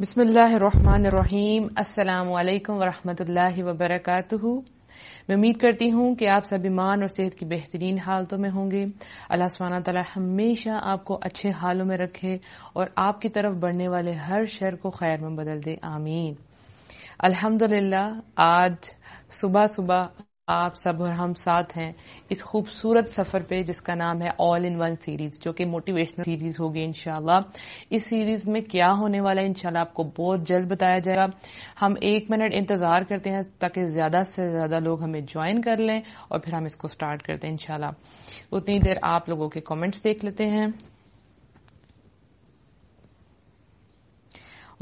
बिसमीम अल्लाम वरहमतुल्लाहि वबरक मैं उम्मीद करती हूँ कि आप सब ईमान और सेहत की बेहतरीन हालतों में होंगे अल्लाह सुबहाना तला हमेशा आपको अच्छे हालों में रखे और आपकी तरफ बढ़ने वाले हर शर को खैर में बदल दे आमीन अल्हम्दुलिल्लाह आज सुबह सुबह आप सब और हम साथ हैं इस खूबसूरत सफर पे जिसका नाम है ऑल इन वन सीरीज जो कि मोटिवेशनल सीरीज होगी इनशाला इस सीरीज में क्या होने वाला है इनशाला आपको बहुत जल्द बताया जाएगा हम एक मिनट इंतजार करते हैं ताकि ज्यादा से ज्यादा लोग हमें ज्वाइन कर लें और फिर हम इसको स्टार्ट करते हैं इनशाला उतनी देर आप लोगों के कॉमेंट्स देख लेते हैं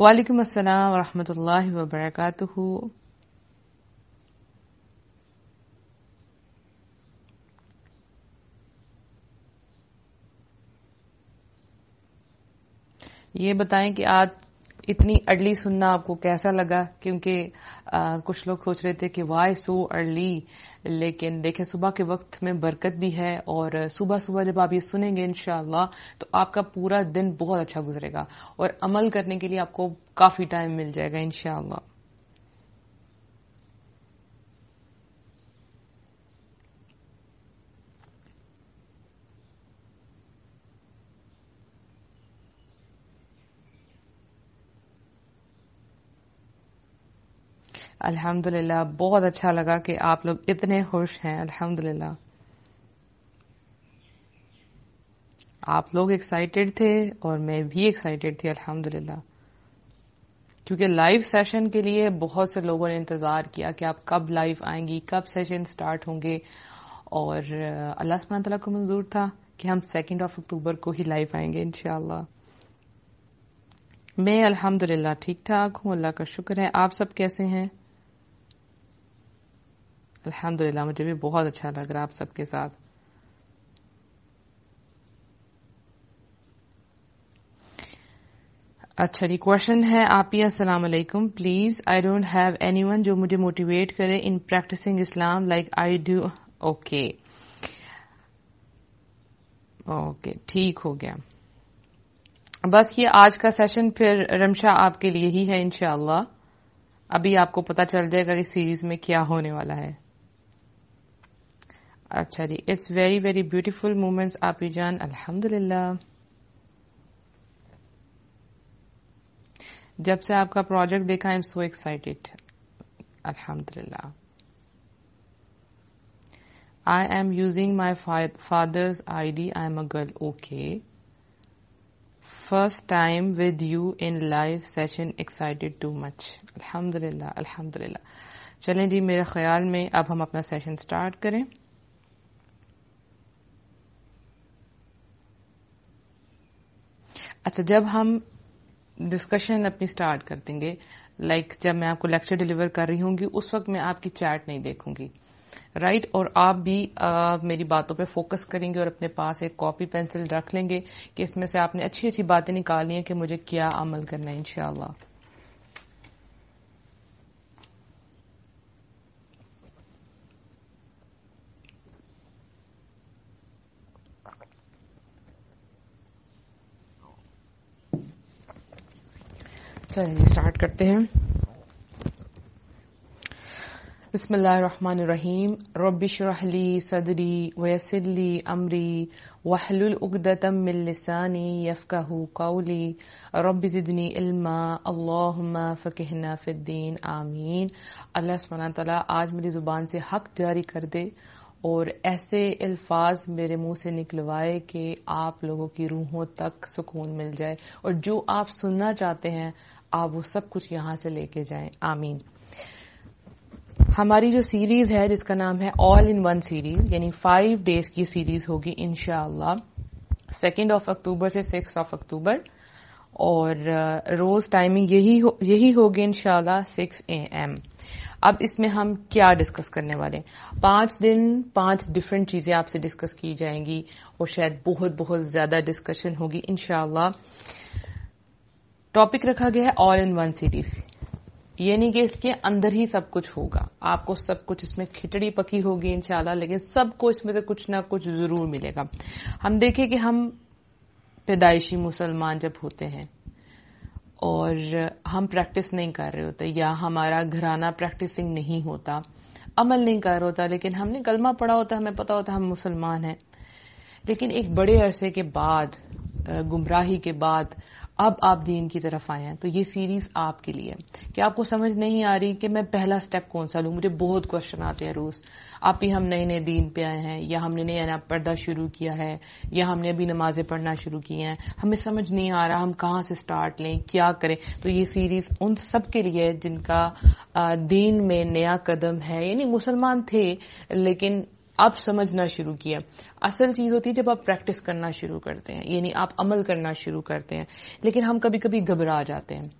वालेकुम असलम वरहमत ला ये बताएं कि आज इतनी अर्ली सुनना आपको कैसा लगा क्योंकि कुछ लोग सोच रहे थे कि वाई सो अर्ली लेकिन देखें सुबह के वक्त में बरकत भी है और सुबह सुबह जब आप ये सुनेंगे इनशाला तो आपका पूरा दिन बहुत अच्छा गुजरेगा और अमल करने के लिए आपको काफी टाइम मिल जाएगा इनशाला अल्हम्दुलिल्लाह बहुत अच्छा लगा कि आप लोग इतने खुश हैं अल्हम्दुलिल्लाह आप लोग एक्साइटेड थे और मैं भी एक्साइटेड थी अल्हम्दुलिल्लाह क्योंकि लाइव सेशन के लिए बहुत से लोगों ने इंतजार किया कि आप कब लाइव आएंगी कब सेशन स्टार्ट होंगे और अल्लाह सुबहान तला को मंजूर था कि हम सेकेंड ऑफ अक्टूबर को ही लाइव आएंगे इनशाला मैं अल्हम्दुलिल्लाह ठीक ठाक हूँ अल्लाह का शुक्र है आप सब कैसे हैं अल्हम्दुलिल्लाह मुझे भी बहुत अच्छा लग रहा आप सबके साथ अच्छा जी क्वेश्चन है आप ही असलम please I don't have anyone जो मुझे मोटिवेट करे in practicing Islam like I do okay okay ठीक हो गया बस ये आज का सेशन फिर रमशा आपके लिए ही है इनशाला अभी आपको पता चल जाएगा कि सीरीज में क्या होने वाला है अच्छा जी it's very very beautiful moments आप ही जान अल्हम्दुलिल्लाह जब से आपका प्रोजेक्ट देखा आई एम सो एक्साइटेड अल्हम्दुलिल्लाह I am using my father's I D I am a girl okay first time with you in live session excited too much अल्हम्दुलिल्लाह अल्हम्दुलिल्लाह चलें जी मेरे ख्याल में अब हम अपना सेशन स्टार्ट करें अच्छा जब हम डिस्कशन अपनी स्टार्ट कर देंगे लाइक like, जब मैं आपको लेक्चर डिलीवर कर रही हूँ उस वक्त मैं आपकी चैट नहीं देखूंगी राइट right? और आप भी आ, मेरी बातों पे फोकस करेंगे और अपने पास एक कॉपी पेंसिल रख लेंगे कि इसमें से आपने अच्छी अच्छी बातें निकाली हैं कि मुझे क्या अमल करना है इनशाला चलिए स्टार्ट करते हैं बिस्मिल्लाहिर्रहमानिर्रहीम रबिशरहली सदरी वयसली अमरी वहलुलगदतमिलसानी यफ़ाहू कौली ज़िदनी इल्मा अल्लाहुम्मा फ़किहना फ़िद्दीन आमीन अल्लाह सुबहाना तला आज मेरी ज़ुबान से हक जारी कर दे और ऐसे अल्फाज मेरे मुंह से निकलवाए कि आप लोगों की रूहों तक सुकून मिल जाए और जो आप सुनना चाहते हैं आप वो सब कुछ यहां से लेके जाएं आमीन हमारी जो सीरीज है जिसका नाम है ऑल इन वन सीरीज यानी फाइव डेज की सीरीज होगी इनशाला सेकेंड ऑफ अक्टूबर से सिक्स ऑफ अक्टूबर और uh, रोज टाइमिंग यही हो, यही होगी इनशाला सिक्स ए एम अब इसमें हम क्या डिस्कस करने वाले पांच दिन पांच डिफरेंट चीजें आपसे डिस्कस की जाएंगी और शायद बहुत बहुत ज्यादा डिस्कशन होगी इनशाला टॉपिक रखा गया है ऑल इन वन सीरीज ये नहीं कि इसके अंदर ही सब कुछ होगा आपको सब कुछ इसमें खिचड़ी पकी होगी इंशाल्लाह लेकिन सबको इसमें से कुछ ना कुछ जरूर मिलेगा हम देखें कि हम पैदाइशी मुसलमान जब होते हैं और हम प्रैक्टिस नहीं कर रहे होते या हमारा घराना प्रैक्टिसिंग नहीं होता अमल नहीं कर रहा होता लेकिन हमने कलमा पढ़ा होता हमें पता होता हम मुसलमान हैं लेकिन एक बड़े अरसे के बाद गुमराही के बाद अब आप दीन की तरफ आए हैं तो ये सीरीज आपके लिए कि आपको समझ नहीं आ रही कि मैं पहला स्टेप कौन सा लूँ मुझे बहुत क्वेश्चन आते हैं रोज आप ही हम नए नए दीन पे आए हैं या हमने नया पर्दा शुरू किया है या हमने अभी नमाजें पढ़ना शुरू की हैं हमें समझ नहीं आ रहा हम कहाँ से स्टार्ट लें क्या करें तो ये सीरीज उन सब के लिए है जिनका दीन में नया कदम है यानी मुसलमान थे लेकिन आप समझना शुरू किया असल चीज़ होती है जब आप प्रैक्टिस करना शुरू करते हैं यानी आप अमल करना शुरू करते हैं लेकिन हम कभी कभी घबरा जाते हैं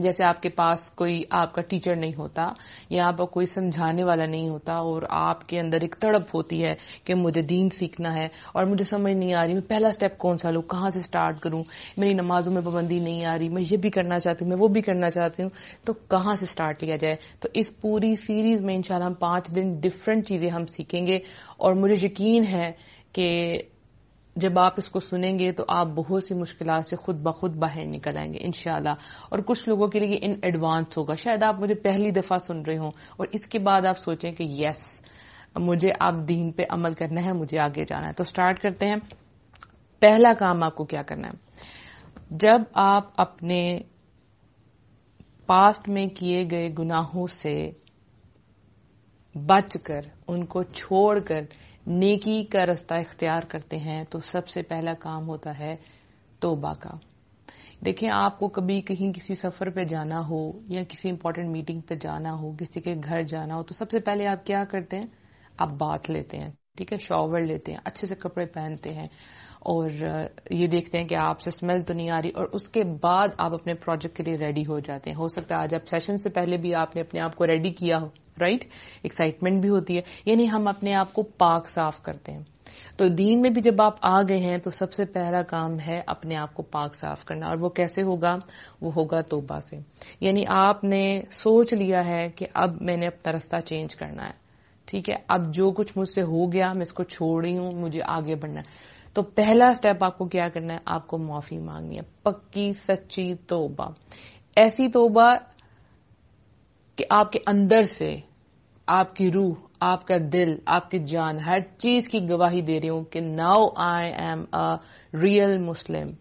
जैसे आपके पास कोई आपका टीचर नहीं होता या आपका कोई समझाने वाला नहीं होता और आपके अंदर एक तड़प होती है कि मुझे दीन सीखना है और मुझे समझ नहीं आ रही मैं पहला स्टेप कौन सा लूँ कहाँ से स्टार्ट करूँ मेरी नमाजों में पाबंदी नहीं आ रही मैं ये भी करना चाहती हूँ मैं वो भी करना चाहती हूँ तो कहाँ से स्टार्ट लिया जाए तो इस पूरी सीरीज में इंशाल्लाह हम पांच दिन डिफरेंट चीजें हम सीखेंगे और मुझे यकीन है कि जब आप इसको सुनेंगे तो आप बहुत सी मुश्किल से खुद ब खुद बाहर निकल आएंगे इन और कुछ लोगों के लिए इन एडवांस होगा शायद आप मुझे पहली दफा सुन रहे हो और इसके बाद आप सोचें कि यस मुझे आप दीन पे अमल करना है मुझे आगे जाना है तो स्टार्ट करते हैं पहला काम आपको क्या करना है जब आप अपने पास्ट में किए गए गुनाहों से बचकर उनको छोड़कर नेकी का रास्ता इख्तियार करते हैं तो सबसे पहला काम होता है तोबा का देखें आपको कभी कहीं किसी सफ़र पे जाना हो या किसी इंपॉर्टेंट मीटिंग पे जाना हो किसी के घर जाना हो तो सबसे पहले आप क्या करते हैं आप बात लेते हैं ठीक है शॉवर लेते हैं अच्छे से कपड़े पहनते हैं और ये देखते हैं कि आपसे स्मेल तो नहीं आ रही और उसके बाद आप अपने प्रोजेक्ट के लिए रेडी हो जाते हैं हो सकता है आज आप सेशन से पहले भी आपने अपने आप को रेडी किया हो राइट एक्साइटमेंट भी होती है यानी हम अपने आप को पाक साफ करते हैं तो दीन में भी जब आप आ गए हैं तो सबसे पहला काम है अपने आप को पाक साफ करना और वो कैसे होगा वो होगा तोबा से यानी आपने सोच लिया है कि अब मैंने अपना रास्ता चेंज करना है ठीक है अब जो कुछ मुझसे हो गया मैं इसको छोड़ रही हूं मुझे आगे बढ़ना है तो पहला स्टेप आपको क्या करना है आपको माफी मांगनी है पक्की सच्ची तोबा ऐसी तोबा कि आपके अंदर से आपकी रूह आपका दिल आपकी जान हर चीज की गवाही दे रही हूं कि now I am a real Muslim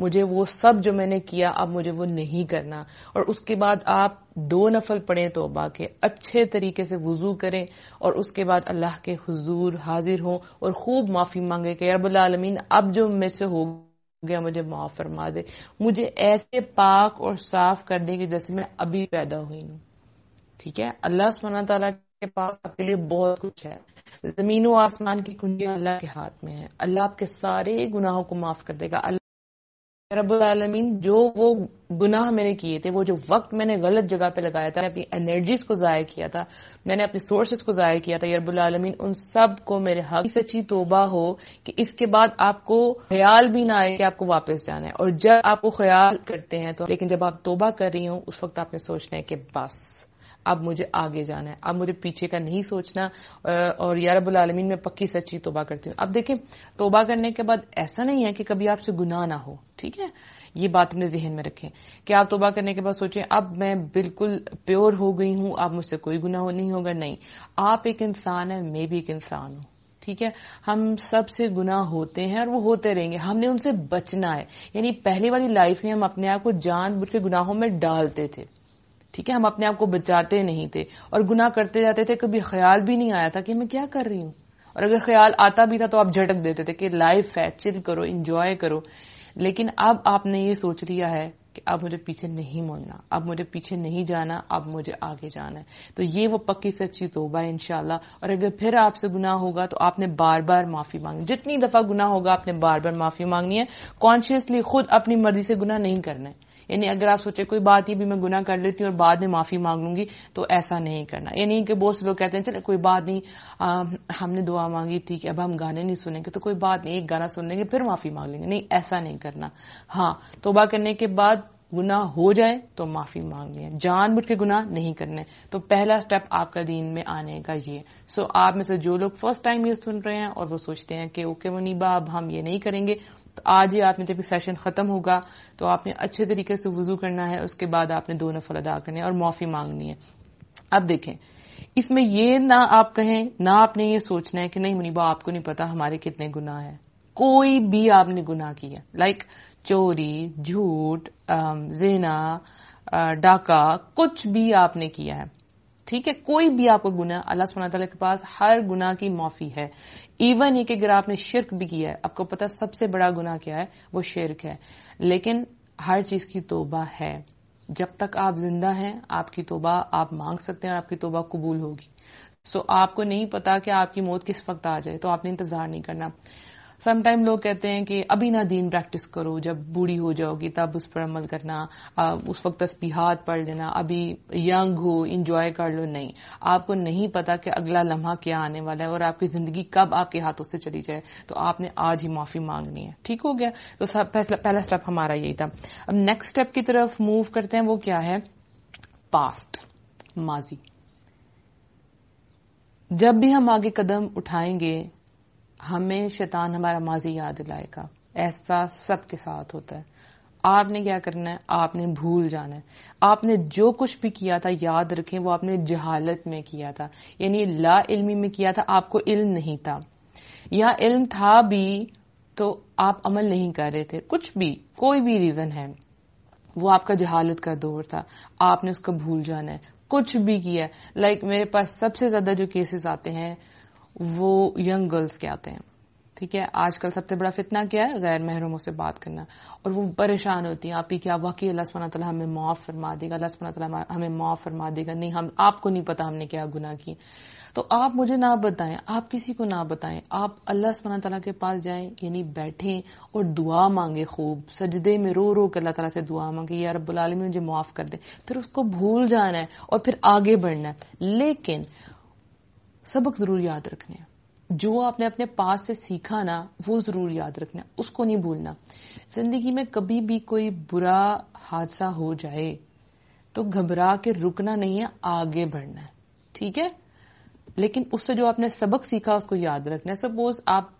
मुझे वो सब जो मैंने किया अब मुझे वो नहीं करना और उसके बाद आप दो नफल पढ़ें तोबा के अच्छे तरीके से वजू करें और उसके बाद अल्लाह के हुजूर हाजिर हों और खूब माफी मांगे कि अरबालमीन अब जो मेरे से हो गया मुझे माफ फरमा दे मुझे ऐसे पाक और साफ कर दे कि जैसे मैं अभी पैदा हुई हूं ठीक है अल्लाह सुबहाना तला के पास आपके लिए बहुत कुछ है जमीन और आसमान की कुंजियां अल्लाह के हाथ में है अल्लाह आपके सारे गुनाहों को माफ कर देगा अल्लाह रबीन जो वो गुनाह मैंने किए थे वो जो वक्त मैंने गलत जगह पे लगाया था अपनी एनर्जीज को ज़ाय किया था मैंने अपने सोर्सेज को ज़ाय किया था रबालमीन उन सब को मेरे हक सच्ची तोबा हो कि इसके बाद आपको ख्याल भी ना आए कि आपको वापस जाना है और जब आपको ख्याल करते हैं तो लेकिन जब आप तोबा कर रही हो उस वक्त आपने सोचना है कि बस अब मुझे आगे जाना है अब मुझे पीछे का नहीं सोचना और या आलमीन में पक्की सच्ची तोबा करती हूँ अब देखें तोबा करने के बाद ऐसा नहीं है कि कभी आपसे गुनाह ना हो ठीक है ये बात अपने जहन में रखें कि आप तोबा करने के बाद सोचें अब मैं बिल्कुल प्योर हो गई हूं अब मुझसे कोई गुनाह हो नहीं होगा नहीं आप एक इंसान है मैं भी एक इंसान हूं ठीक है हम सब से गुनाह होते हैं और वो होते रहेंगे हमने उनसे बचना है यानी पहली वाली लाइफ में हम अपने आप को जान के गुनाहों में डालते थे ठीक है हम अपने आप को बचाते नहीं थे और गुनाह करते जाते थे कभी ख्याल भी नहीं आया था कि मैं क्या कर रही हूं और अगर ख्याल आता भी था तो आप झटक देते थे कि लाइफ है चिल करो इंजॉय करो लेकिन अब आपने ये सोच लिया है कि अब मुझे पीछे नहीं मुड़ना अब मुझे पीछे नहीं जाना अब मुझे आगे जाना है तो ये वो पक्की से अच्छी तोबा है इनशाला और अगर फिर आपसे गुनाह होगा तो आपने बार बार माफी मांगनी जितनी दफा गुनाह होगा आपने बार बार माफी मांगनी है कॉन्शियसली खुद अपनी मर्जी से गुनाह नहीं करना है यानी अगर आप सोचे कोई बात ही भी मैं गुना कर लेती हूँ और बाद में माफी मांग लूंगी तो ऐसा नहीं करना यानी कि बहुत से लोग कहते हैं चलो कोई बात नहीं आ, हमने दुआ मांगी थी कि अब हम गाने नहीं सुनेंगे तो कोई बात नहीं एक गाना सुन लेंगे फिर माफी मांग लेंगे नहीं ऐसा नहीं करना हाँ तोबा करने के बाद गुना हो जाए तो माफी मांग लें बुझ के गुना नहीं करने तो पहला स्टेप आपका दीन में आने का ये सो आप में से जो लोग फर्स्ट टाइम ये सुन रहे हैं और वो सोचते हैं कि ओके मुनीबा अब हम ये नहीं करेंगे तो आज ही आपने जब सेशन खत्म होगा तो आपने अच्छे तरीके से वजू करना है उसके बाद आपने दो नफल अदा करने और माफी मांगनी है अब देखें इसमें ये ना आप कहें ना आपने ये सोचना है कि नहीं मुनीबा आपको नहीं पता हमारे कितने गुनाह है कोई भी आपने गुनाह किया लाइक चोरी झूठ जेना डाका कुछ भी आपने किया है ठीक है कोई भी आपका गुना अल्लाह सुबह के पास हर गुना की माफी है इवन ये कि अगर आपने शिरक भी किया है आपको पता सबसे बड़ा गुना क्या है वो शिरक है लेकिन हर चीज की तोबा है जब तक आप जिंदा हैं आपकी तोबा आप मांग सकते हैं और आपकी तोबा कबूल होगी सो आपको नहीं पता कि आपकी मौत किस वक्त आ जाए तो आपने इंतजार नहीं करना समटाइम लोग कहते हैं कि अभी ना दीन प्रैक्टिस करो जब बूढ़ी हो जाओगी तब उस पर अमल करना आ, उस वक्त तस्बीहात पढ़ लेना अभी यंग हो इंजॉय कर लो नहीं आपको नहीं पता कि अगला लम्हा क्या आने वाला है और आपकी जिंदगी कब आपके हाथों से चली जाए तो आपने आज ही माफी मांगनी है ठीक हो गया तो पहला स्टेप हमारा यही था अब नेक्स्ट स्टेप की तरफ मूव करते हैं वो क्या है पास्ट माजी जब भी हम आगे कदम उठाएंगे हमें शैतान हमारा माजी याद दिलाएगा ऐसा सबके साथ होता है आपने क्या करना है आपने भूल जाना है आपने जो कुछ भी किया था याद रखें वो आपने जहालत में किया था यानी ला इल्मी में किया था आपको इल्म नहीं था या इल्म था भी तो आप अमल नहीं कर रहे थे कुछ भी कोई भी रीजन है वो आपका जहालत का दौर था आपने उसको भूल जाना है कुछ भी किया लाइक like मेरे पास सबसे ज्यादा जो केसेस आते हैं वो यंग गर्ल्स के आते हैं ठीक है आजकल सबसे बड़ा फितना क्या है गैर महरूमों से बात करना और वो परेशान होती हैं आप ही क्या वाकई अल्लाह सुबहाना तला हमें माफ़ फरमा देगा अल्लाह सुबहाना तला हमें माफ़ फरमा देगा नहीं हम आपको नहीं पता हमने क्या गुना की तो आप मुझे ना बताएं आप किसी को ना बताएं आप अल्लाह सुबहाना तला के पास जाएं यानी बैठें और दुआ मांगे खूब सजदे में रो रो के अल्लाह ताला से दुआ मांगे या रब्बुल आलमीन मुझे माफ़ कर दे फिर उसको भूल जाना है और फिर आगे बढ़ना है लेकिन सबक जरूर याद रखने जो आपने अपने पास से सीखा ना वो जरूर याद रखना उसको नहीं भूलना जिंदगी में कभी भी कोई बुरा हादसा हो जाए तो घबरा के रुकना नहीं है आगे बढ़ना है ठीक है लेकिन उससे जो आपने सबक सीखा उसको याद रखना है सपोज आप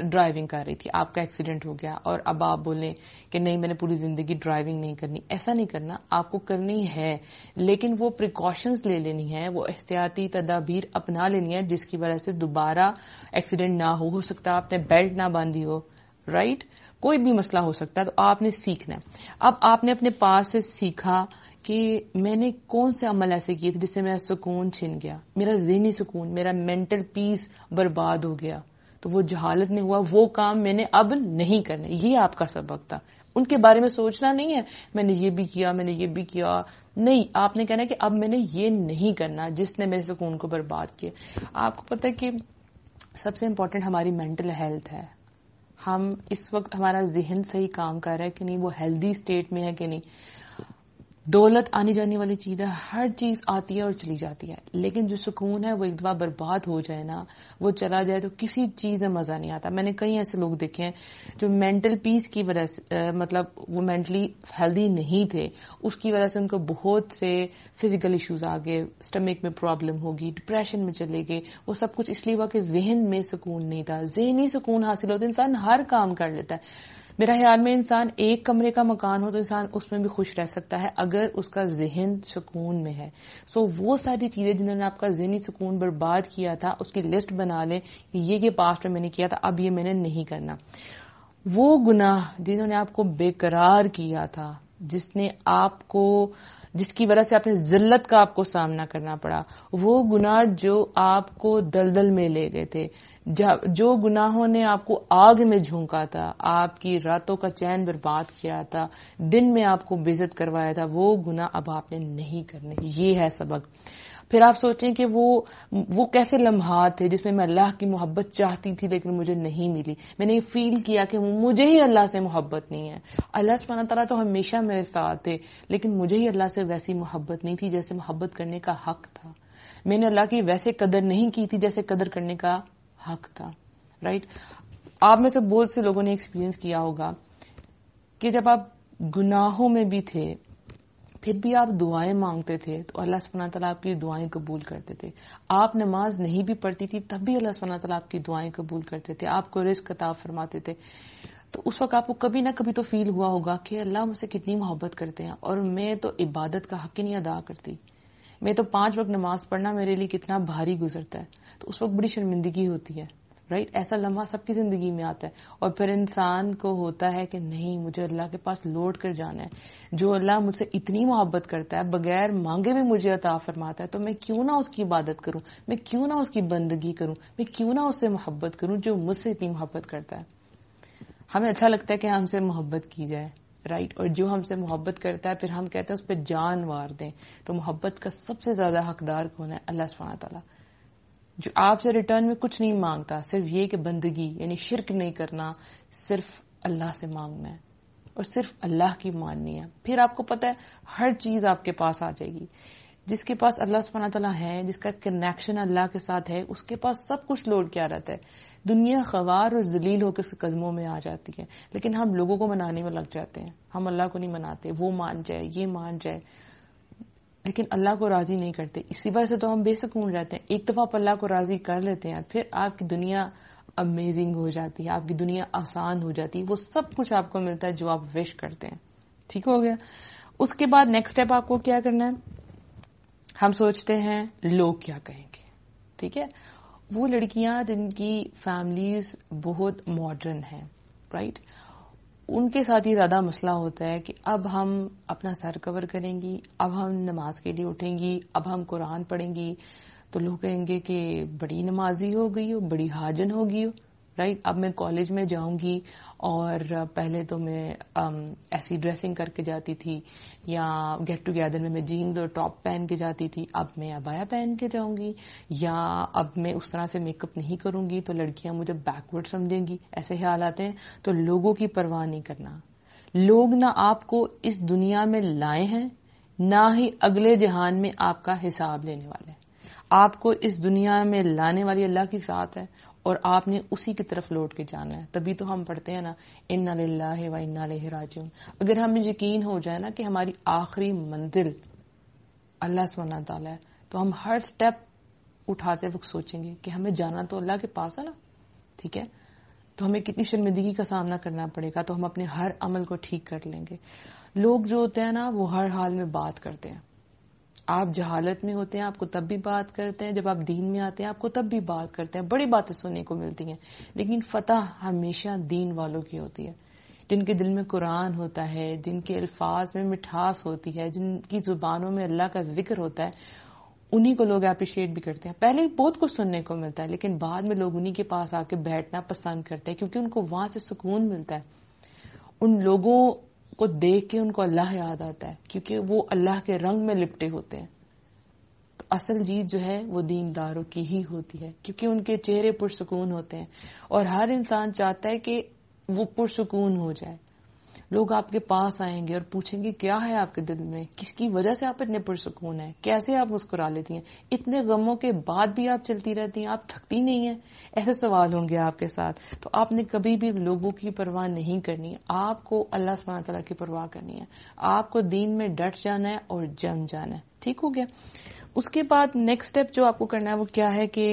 ड्राइविंग कर रही थी आपका एक्सीडेंट हो गया और अब आप बोले कि नहीं मैंने पूरी जिंदगी ड्राइविंग नहीं करनी ऐसा नहीं करना आपको करनी है लेकिन वो प्रिकॉशंस ले लेनी है वो एहतियाती तदाबीर अपना लेनी है जिसकी वजह से दोबारा एक्सीडेंट ना हो हो सकता आपने बेल्ट ना बांधी हो राइट कोई भी मसला हो सकता है तो आपने सीखना है अब आपने अपने पास से सीखा कि मैंने कौन से अमल ऐसे किए थे जिससे मेरा सुकून छिन गया मेरा जहनी सुकून मेरा मेंटल पीस बर्बाद हो गया तो वो जहालत में हुआ वो काम मैंने अब नहीं करना ये आपका सबक था उनके बारे में सोचना नहीं है मैंने ये भी किया मैंने ये भी किया नहीं आपने कहना कि अब मैंने ये नहीं करना जिसने मेरे सुकून को बर्बाद किया आपको पता है कि सबसे इम्पोर्टेंट हमारी मेंटल हेल्थ है हम इस वक्त हमारा जहन सही काम कर रहा है कि नहीं वो हेल्दी स्टेट में है कि नहीं दौलत आने जाने वाली चीज है हर चीज आती है और चली जाती है लेकिन जो सुकून है वो एक दफा बर्बाद हो जाए ना वो चला जाए तो किसी चीज में मजा नहीं आता मैंने कई ऐसे लोग देखे हैं जो मेंटल पीस की वजह से मतलब वो मेंटली हेल्दी नहीं थे उसकी वजह से उनको बहुत से फिजिकल इश्यूज आ गए स्टमक में प्रॉब्लम होगी डिप्रेशन में चले गए वो सब कुछ इसलिए हुआ कि जहन में सुकून नहीं था जहनी सुकून हासिल होता इंसान हर काम कर लेता है मेरा ख्याल में इंसान एक कमरे का मकान हो तो इंसान उसमें भी खुश रह सकता है अगर उसका जहन सुकून में है सो so, वो सारी चीज़ें जिन्होंने आपका जहनी सुकून बर्बाद किया था उसकी लिस्ट बना लें ये ये पास्ट में मैंने किया था अब ये मैंने नहीं करना वो गुनाह जिन्होंने आपको बेकरार किया था जिसने आपको जिसकी वजह से आपने जिल्लत का आपको सामना करना पड़ा वो गुनाह जो आपको दलदल में ले गए थे जो गुनाहों ने आपको आग में झोंका था आपकी रातों का चैन बर्बाद किया था दिन में आपको बेजत करवाया था वो गुना अब आपने नहीं करने ये है सबक फिर आप सोचें कि वो वो कैसे लम्हात थे जिसमें मैं अल्लाह की मोहब्बत चाहती थी लेकिन मुझे नहीं मिली मैंने ये फील किया कि मुझे ही अल्लाह से मोहब्बत नहीं है अल्लाह सुबहाना तला तो हमेशा मेरे साथ थे लेकिन मुझे ही अल्लाह से वैसी मोहब्बत नहीं थी जैसे मोहब्बत करने का हक था मैंने अल्लाह की वैसे कदर नहीं की थी जैसे कदर करने का हक था राइट आप में से बहुत से लोगों ने एक्सपीरियंस किया होगा कि जब आप गुनाहों में भी थे फिर भी आप दुआएं मांगते थे तो अल्लाह सुबहाना तला आपकी दुआएं कबूल करते थे आप नमाज नहीं भी पढ़ती थी तब भी अल्लाह सुबहाना तला आपकी दुआएं कबूल करते थे आपको रिस्क कताब फरमाते थे तो उस वक्त आपको कभी ना कभी तो फील हुआ होगा कि अल्लाह मुझसे कितनी मोहब्बत करते हैं और मैं तो इबादत का हक ही नहीं अदा करती मैं तो पांच वक्त नमाज पढ़ना मेरे लिए कितना भारी गुजरता है तो उस वक्त बड़ी शर्मिंदगी होती है राइट right? ऐसा लम्हा सबकी जिंदगी में आता है और फिर इंसान को होता है कि नहीं मुझे अल्लाह के पास लौट कर जाना है जो अल्लाह मुझसे इतनी मोहब्बत करता है बगैर मांगे भी मुझे अता फरमाता है तो मैं क्यों ना उसकी इबादत करूं मैं क्यों ना उसकी बंदगी करूं मैं क्यों ना उससे मोहब्बत करूं जो मुझसे इतनी मोहब्बत करता है हमें अच्छा लगता है कि हमसे मोहब्बत की जाए राइट और जो हमसे मोहब्बत करता है फिर हम कहते हैं उस पर जान वार दें तो मोहब्बत का सबसे ज्यादा हकदार कौन है अल्लाह सुबहाना तला जो आपसे रिटर्न में कुछ नहीं मांगता सिर्फ ये कि बंदगी यानी शिरक नहीं करना सिर्फ अल्लाह से मांगना है और सिर्फ अल्लाह की माननी है फिर आपको पता है हर चीज आपके पास आ जाएगी जिसके पास अल्लाह सुबहाना तला है जिसका कनेक्शन अल्लाह के साथ है उसके पास सब कुछ लोड क्या रहता है दुनिया खवार और जलील होकर उसके कदमों में आ जाती है लेकिन हम लोगों को मनाने में लग जाते हैं हम अल्लाह को नहीं मनाते वो मान जाए ये मान जाए लेकिन अल्लाह को राजी नहीं करते इसी वजह से तो हम बेसकून रहते हैं एक दफा आप अल्लाह को राजी कर लेते हैं फिर आपकी दुनिया अमेजिंग हो जाती है आपकी दुनिया आसान हो जाती है वो सब कुछ आपको मिलता है जो आप विश करते हैं ठीक हो गया उसके बाद नेक्स्ट स्टेप आपको क्या करना है हम सोचते हैं लोग क्या कहेंगे ठीक है वो लड़कियां जिनकी फैमिलीज बहुत मॉडर्न हैं राइट उनके साथ ही ज्यादा मसला होता है कि अब हम अपना सर कवर करेंगी अब हम नमाज के लिए उठेंगी अब हम कुरान पढ़ेंगी तो लोग कहेंगे कि बड़ी नमाजी हो गई हो बड़ी हाजन हो गई हो राइट अब मैं कॉलेज में जाऊंगी और पहले तो मैं ऐसी ड्रेसिंग करके जाती थी या गेट टुगेदर में मैं जीन्स और टॉप पहन के जाती थी अब मैं अबाया पहन के जाऊंगी या अब मैं उस तरह से मेकअप नहीं करूंगी तो लड़कियां मुझे बैकवर्ड समझेंगी ऐसे ख्याल आते हैं तो लोगों की परवाह नहीं करना लोग ना आपको इस दुनिया में लाए हैं ना ही अगले जहान में आपका हिसाब लेने वाले हैं आपको इस दुनिया में लाने वाली अल्लाह की साथ है और आपने उसी की तरफ लौट के जाना है तभी तो हम पढ़ते हैं ना इन्ना ले व इन्ना राजून अगर हमें यकीन हो जाए ना कि हमारी आखिरी मंजिल अल्लाह सुना ताला है तो हम हर स्टेप उठाते वक्त सोचेंगे कि हमें जाना तो अल्लाह के पास है ना ठीक है तो हमें कितनी शर्मिंदगी का सामना करना पड़ेगा तो हम अपने हर अमल को ठीक कर लेंगे लोग जो होते हैं ना वो हर हाल में बात करते हैं आप जहालत में होते हैं आपको तब भी बात करते हैं जब आप दीन में आते हैं आपको तब भी बात करते हैं बड़ी बातें सुनने को मिलती हैं लेकिन फतह हमेशा दीन वालों की होती है जिनके दिल में कुरान होता है जिनके अल्फाज में मिठास होती है जिनकी जुबानों में अल्लाह का जिक्र होता है उन्हीं को लोग अप्रिशिएट भी करते हैं पहले बहुत कुछ सुनने को मिलता है लेकिन बाद में लोग उन्हीं के पास आके बैठना पसंद करते हैं क्योंकि उनको वहां से सुकून मिलता है उन लोगों को देख के उनको अल्लाह याद आता है क्योंकि वो अल्लाह के रंग में लिपटे होते हैं तो असल जीत जो है वो दीनदारों की ही होती है क्योंकि उनके चेहरे पुरसकून होते हैं और हर इंसान चाहता है कि वो पुरसकून हो जाए लोग आपके पास आएंगे और पूछेंगे क्या है आपके दिल में किसकी वजह से आप इतने पुरसकून है कैसे आप मुस्कुरा लेती हैं इतने गमों के बाद भी आप चलती रहती हैं आप थकती नहीं है ऐसे सवाल होंगे आपके साथ तो आपने कभी भी लोगों की परवाह नहीं करनी आपको अल्लाह सुबहाना तला की परवाह करनी है आपको दीन में डट जाना है और जम जाना है ठीक हो गया उसके बाद नेक्स्ट स्टेप जो आपको करना है वो क्या है कि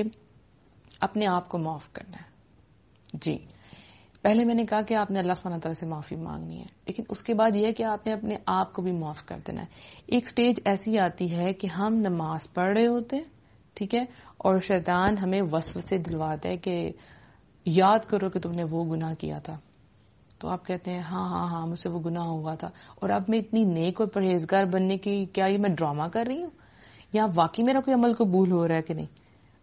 अपने आप को माफ करना है जी पहले मैंने कहा कि आपने अल्लाह सुबहाना तला से माफ़ी मांगनी है लेकिन उसके बाद यह है कि आपने अपने आप को भी माफ़ कर देना है एक स्टेज ऐसी आती है कि हम नमाज पढ़ रहे होते हैं ठीक है और शैतान हमें वसव से दिलवाता है कि याद करो कि तुमने वो गुनाह किया था तो आप कहते हैं हाँ हाँ हाँ मुझसे वो गुनाह हुआ था और अब मैं इतनी नेक और परहेजगार बनने की क्या ये मैं ड्रामा कर रही हूं या वाकई मेरा कोई अमल कबूल हो रहा है कि नहीं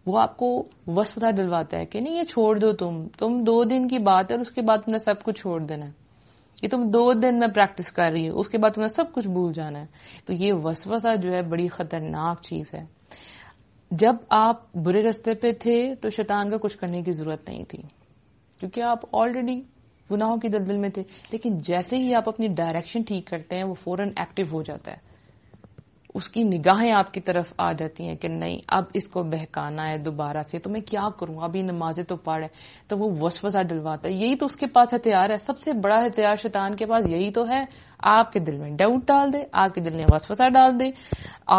वो आपको वस्वता दिलवाता है कि नहीं ये छोड़ दो तुम तुम दो दिन की बात है और उसके बाद तुमने सब कुछ छोड़ देना है कि तुम दो दिन में प्रैक्टिस कर रही हो उसके बाद तुम्हें सब कुछ भूल जाना है तो ये वसवसा जो है बड़ी खतरनाक चीज है जब आप बुरे रास्ते पे थे तो शैतान का कुछ करने की जरूरत नहीं थी क्योंकि आप ऑलरेडी गुनाहों की दलदल में थे लेकिन जैसे ही आप अपनी डायरेक्शन ठीक करते हैं वो फौरन एक्टिव हो जाता है उसकी निगाहें आपकी तरफ आ जाती हैं कि नहीं अब इसको बहकाना है दोबारा से तो मैं क्या करूं अभी नमाजें तो पढ़ है तो वो वसवसा डलवाता है यही तो उसके पास हथियार है सबसे बड़ा हथियार शैतान के पास यही तो है आपके दिल में डाउट डाल दे आपके दिल में वसवसा डाल दे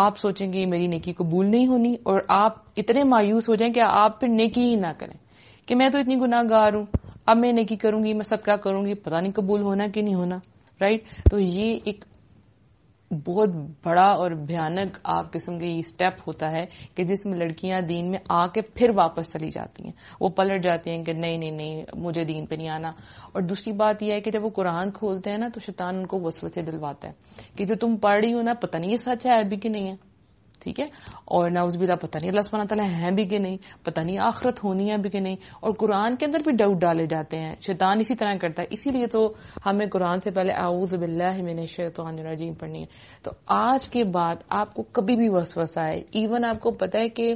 आप सोचेंगे मेरी नेकी कबूल नहीं होनी और आप इतने मायूस हो जाए कि आप फिर नेकी ही ना करें कि मैं तो इतनी गुनाहगार हूं अब मैं नेकी करूंगी मैं सदका करूंगी पता नहीं कबूल होना कि नहीं होना राइट तो ये एक बहुत बड़ा और भयानक आप किस्म के ये स्टेप होता है कि जिसमें लड़कियां दीन में आके फिर वापस चली जाती हैं वो पलट जाती हैं कि नहीं नहीं नहीं मुझे दीन पे नहीं आना और दूसरी बात यह है कि जब वो कुरान खोलते हैं ना तो शैतान उनको वसवसे दिलवाता है कि जो तुम पढ़ रही हो ना पता नहीं ये सच है अभी कि नहीं है ठीक है और नाउजबिला पता नहीं अल्लाह सुबहाना तला है भी कि नहीं पता नहीं आखरत होनी है भी कि नहीं और कुरान के अंदर भी डाउट डाले जाते हैं शैतान इसी तरह करता है इसीलिए तो हमें कुरान से पहले मैंने शेतानजीम पढ़नी है तो आज के बाद आपको कभी भी वस है इवन आपको पता है कि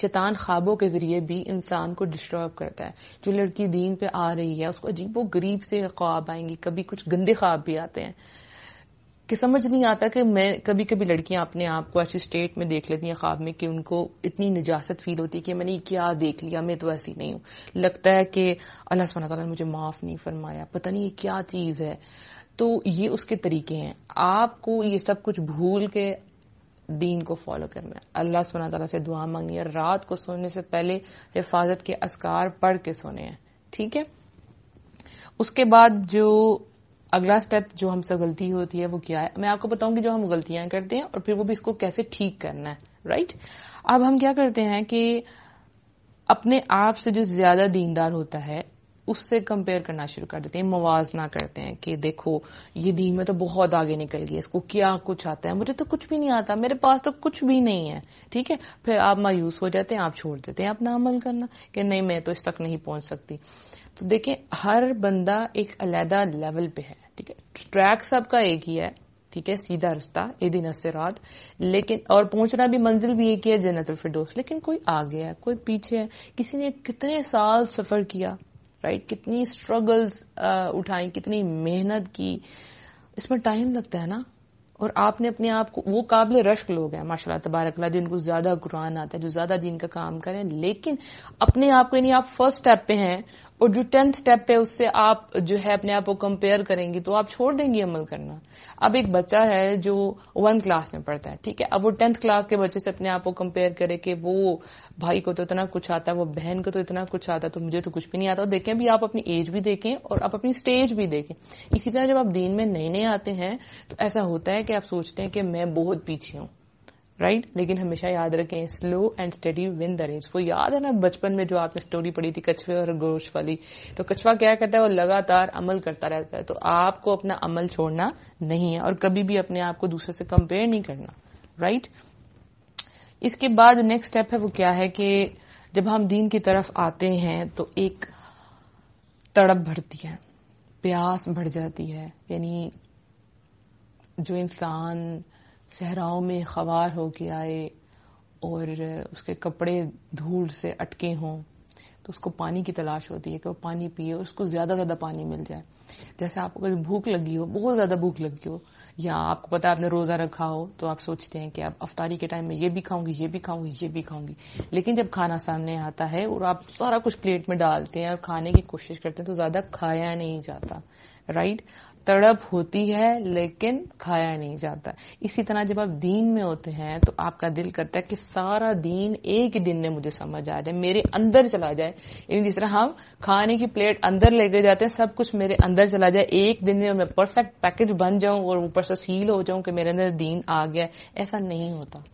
शैतान ख्वाबों के जरिए भी इंसान को डिस्टर्ब करता है जो लड़की दीन पे आ रही है उसको अजीब वो गरीब से ख्वाब आएंगी कभी कुछ गंदे ख्वाब भी आते हैं कि समझ नहीं आता कि मैं कभी कभी लड़कियां अपने आप को ऐसी स्टेट में देख लेती हैं ख्वाब में कि उनको इतनी निजात फील होती है कि मैंने क्या देख लिया मैं तो ऐसी नहीं हूं लगता है कि अल्लाह सुबह तौला ने मुझे माफ़ नहीं फरमाया पता नहीं ये क्या चीज़ है तो ये उसके तरीके हैं आपको ये सब कुछ भूल के दीन को फॉलो करना है अल्लाह सुबह तला से दुआ मांगनी है रात को सोने से पहले हिफाजत के असकार पढ़ के सोने हैं ठीक है उसके बाद जो अगला स्टेप जो हमसे गलती होती है वो क्या है मैं आपको बताऊंगी जो हम गलतियां करते हैं और फिर वो भी इसको कैसे ठीक करना है राइट अब हम क्या करते हैं कि अपने आप से जो ज्यादा दीनदार होता है उससे कंपेयर करना शुरू कर देते हैं मुवाजना करते हैं कि देखो ये दीन में तो बहुत आगे निकल गई इसको क्या कुछ आता है मुझे तो कुछ भी नहीं आता मेरे पास तो कुछ भी नहीं है ठीक है फिर आप मायूस हो जाते हैं आप छोड़ देते हैं अपना अमल करना कि नहीं मैं तो इस तक नहीं पहुंच सकती तो देखें हर बंदा एक अलहदा लेवल पे है ठीक है ट्रैक सबका एक ही है ठीक है सीधा रास्ता ए दिन रात लेकिन और पहुंचना भी मंजिल भी एक ही है जन्नतुल फिरदौस लेकिन कोई आगे है कोई पीछे है किसी ने कितने साल सफर किया राइट कितनी स्ट्रगल्स उठाई कितनी मेहनत की इसमें टाइम लगता है ना और आपने अपने आप को वो काबिल रश्क लोग हैं माशा तबारकला जिनको ज्यादा कुरान आता है जो ज्यादा दिन का काम करें लेकिन अपने आप को यानी आप फर्स्ट स्टेप पे हैं और जो टेंथ स्टेप है उससे आप जो है अपने आप को कंपेयर करेंगी तो आप छोड़ देंगी अमल करना अब एक बच्चा है जो वन क्लास में पढ़ता है ठीक है अब वो टेंथ क्लास के बच्चे से अपने आप को कंपेयर करे कि वो भाई को तो इतना कुछ आता है वो बहन को तो इतना कुछ आता है तो मुझे तो कुछ भी नहीं आता और देखें अभी आप अपनी एज भी देखें और आप अपनी स्टेज भी देखें इसी तरह जब आप दिन में नए नए आते हैं तो ऐसा होता है कि आप सोचते हैं कि मैं बहुत पीछे हूं राइट right? लेकिन हमेशा याद रखें slow and steady win the race वो याद है ना बचपन में जो आपने स्टोरी पढ़ी थी कछुए और गोश वाली तो कछुआ क्या करता है वो लगातार अमल करता रहता है तो आपको अपना अमल छोड़ना नहीं है और कभी भी अपने आप को दूसरे से कंपेयर नहीं करना राइट right? इसके बाद नेक्स्ट स्टेप है वो क्या है कि जब हम दीन की तरफ आते हैं तो एक तड़प भरती है प्यास बढ़ जाती है यानी जो इंसान सहराओं में खवार होके आए और उसके कपड़े धूल से अटके हों तो उसको पानी की तलाश होती है कि वो पानी पिए उसको ज़्यादा ज़्यादा पानी मिल जाए जैसे आपको अगर भूख लगी हो बहुत ज़्यादा भूख लगी हो या आपको पता है आपने रोज़ा रखा हो तो आप सोचते हैं कि आप अफतारी के टाइम में ये भी खाऊंगी ये भी खाऊंगी ये भी खाऊंगी लेकिन जब खाना सामने आता है और आप सारा कुछ प्लेट में डालते हैं और खाने की कोशिश करते हैं तो ज़्यादा खाया नहीं जाता राइट तड़प होती है लेकिन खाया नहीं जाता इसी तरह जब आप दीन में होते हैं तो आपका दिल करता है कि सारा दीन एक दिन में मुझे समझ आ जाए मेरे अंदर चला जाए यानी जिस तरह हम खाने की प्लेट अंदर लेके जाते हैं सब कुछ मेरे अंदर चला जाए एक दिन में मैं परफेक्ट पैकेज बन जाऊं और ऊपर से सील हो जाऊं कि मेरे अंदर दीन आ गया ऐसा नहीं होता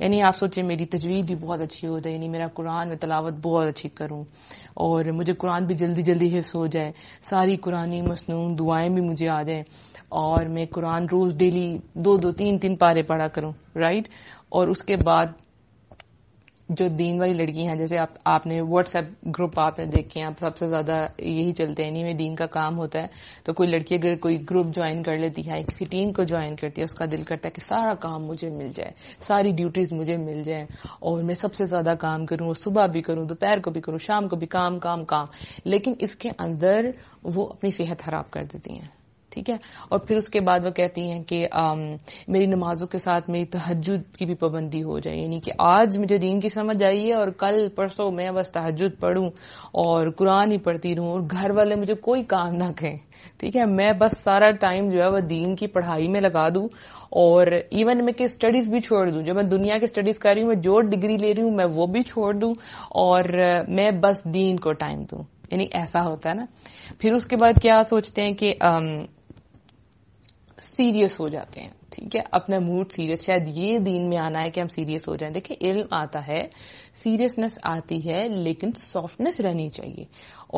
यानी आप सोचिए मेरी तजवीज़ भी बहुत अच्छी हो जाए यानी मेरा कुरान में तलावत बहुत अच्छी करूं और मुझे कुरान भी जल्दी जल्दी हिफ्स हो जाए सारी कुरानी मसनू दुआएं भी मुझे आ जाए और मैं कुरान रोज़ डेली दो दो तीन तीन पारे पढ़ा करूं राइट और उसके बाद जो दीन वाली लड़की हैं जैसे आप आपने व्हाट्सएप ग्रुप आपने देखे हैं आप सबसे ज़्यादा यही चलते हैं इन्हीं में दीन का काम होता है तो कोई लड़की अगर कोई ग्रुप ज्वाइन कर लेती है किसी टीम को ज्वाइन करती है उसका दिल करता है कि सारा काम मुझे मिल जाए सारी ड्यूटीज़ मुझे मिल जाए और मैं सबसे ज़्यादा काम करूँ और सुबह भी करूँ दोपहर को भी करूँ शाम को भी काम काम काम लेकिन इसके अंदर वो अपनी सेहत खराब कर देती हैं ठीक है और फिर उसके बाद वो कहती हैं कि आम, um, मेरी नमाजों के साथ मेरी तहजद की भी पाबंदी हो जाए यानी कि आज मुझे दीन की समझ आई है और कल परसों मैं बस तहजद पढ़ूं और कुरान ही पढ़ती रहूं और घर वाले मुझे कोई काम ना कहें ठीक है मैं बस सारा टाइम जो है वह दीन की पढ़ाई में लगा दूं और इवन मैं कि स्टडीज भी छोड़ दूं जो मैं दुनिया की स्टडीज कर रही हूं मैं जो डिग्री ले रही हूं मैं वो भी छोड़ दूं और मैं बस दीन को टाइम दूं यानी ऐसा होता है ना फिर उसके बाद क्या सोचते हैं कि आम, um, सीरियस हो जाते हैं ठीक है अपना मूड सीरियस शायद ये दिन में आना है कि हम सीरियस हो जाए देखिए इल्म आता है सीरियसनेस आती है लेकिन सॉफ्टनेस रहनी चाहिए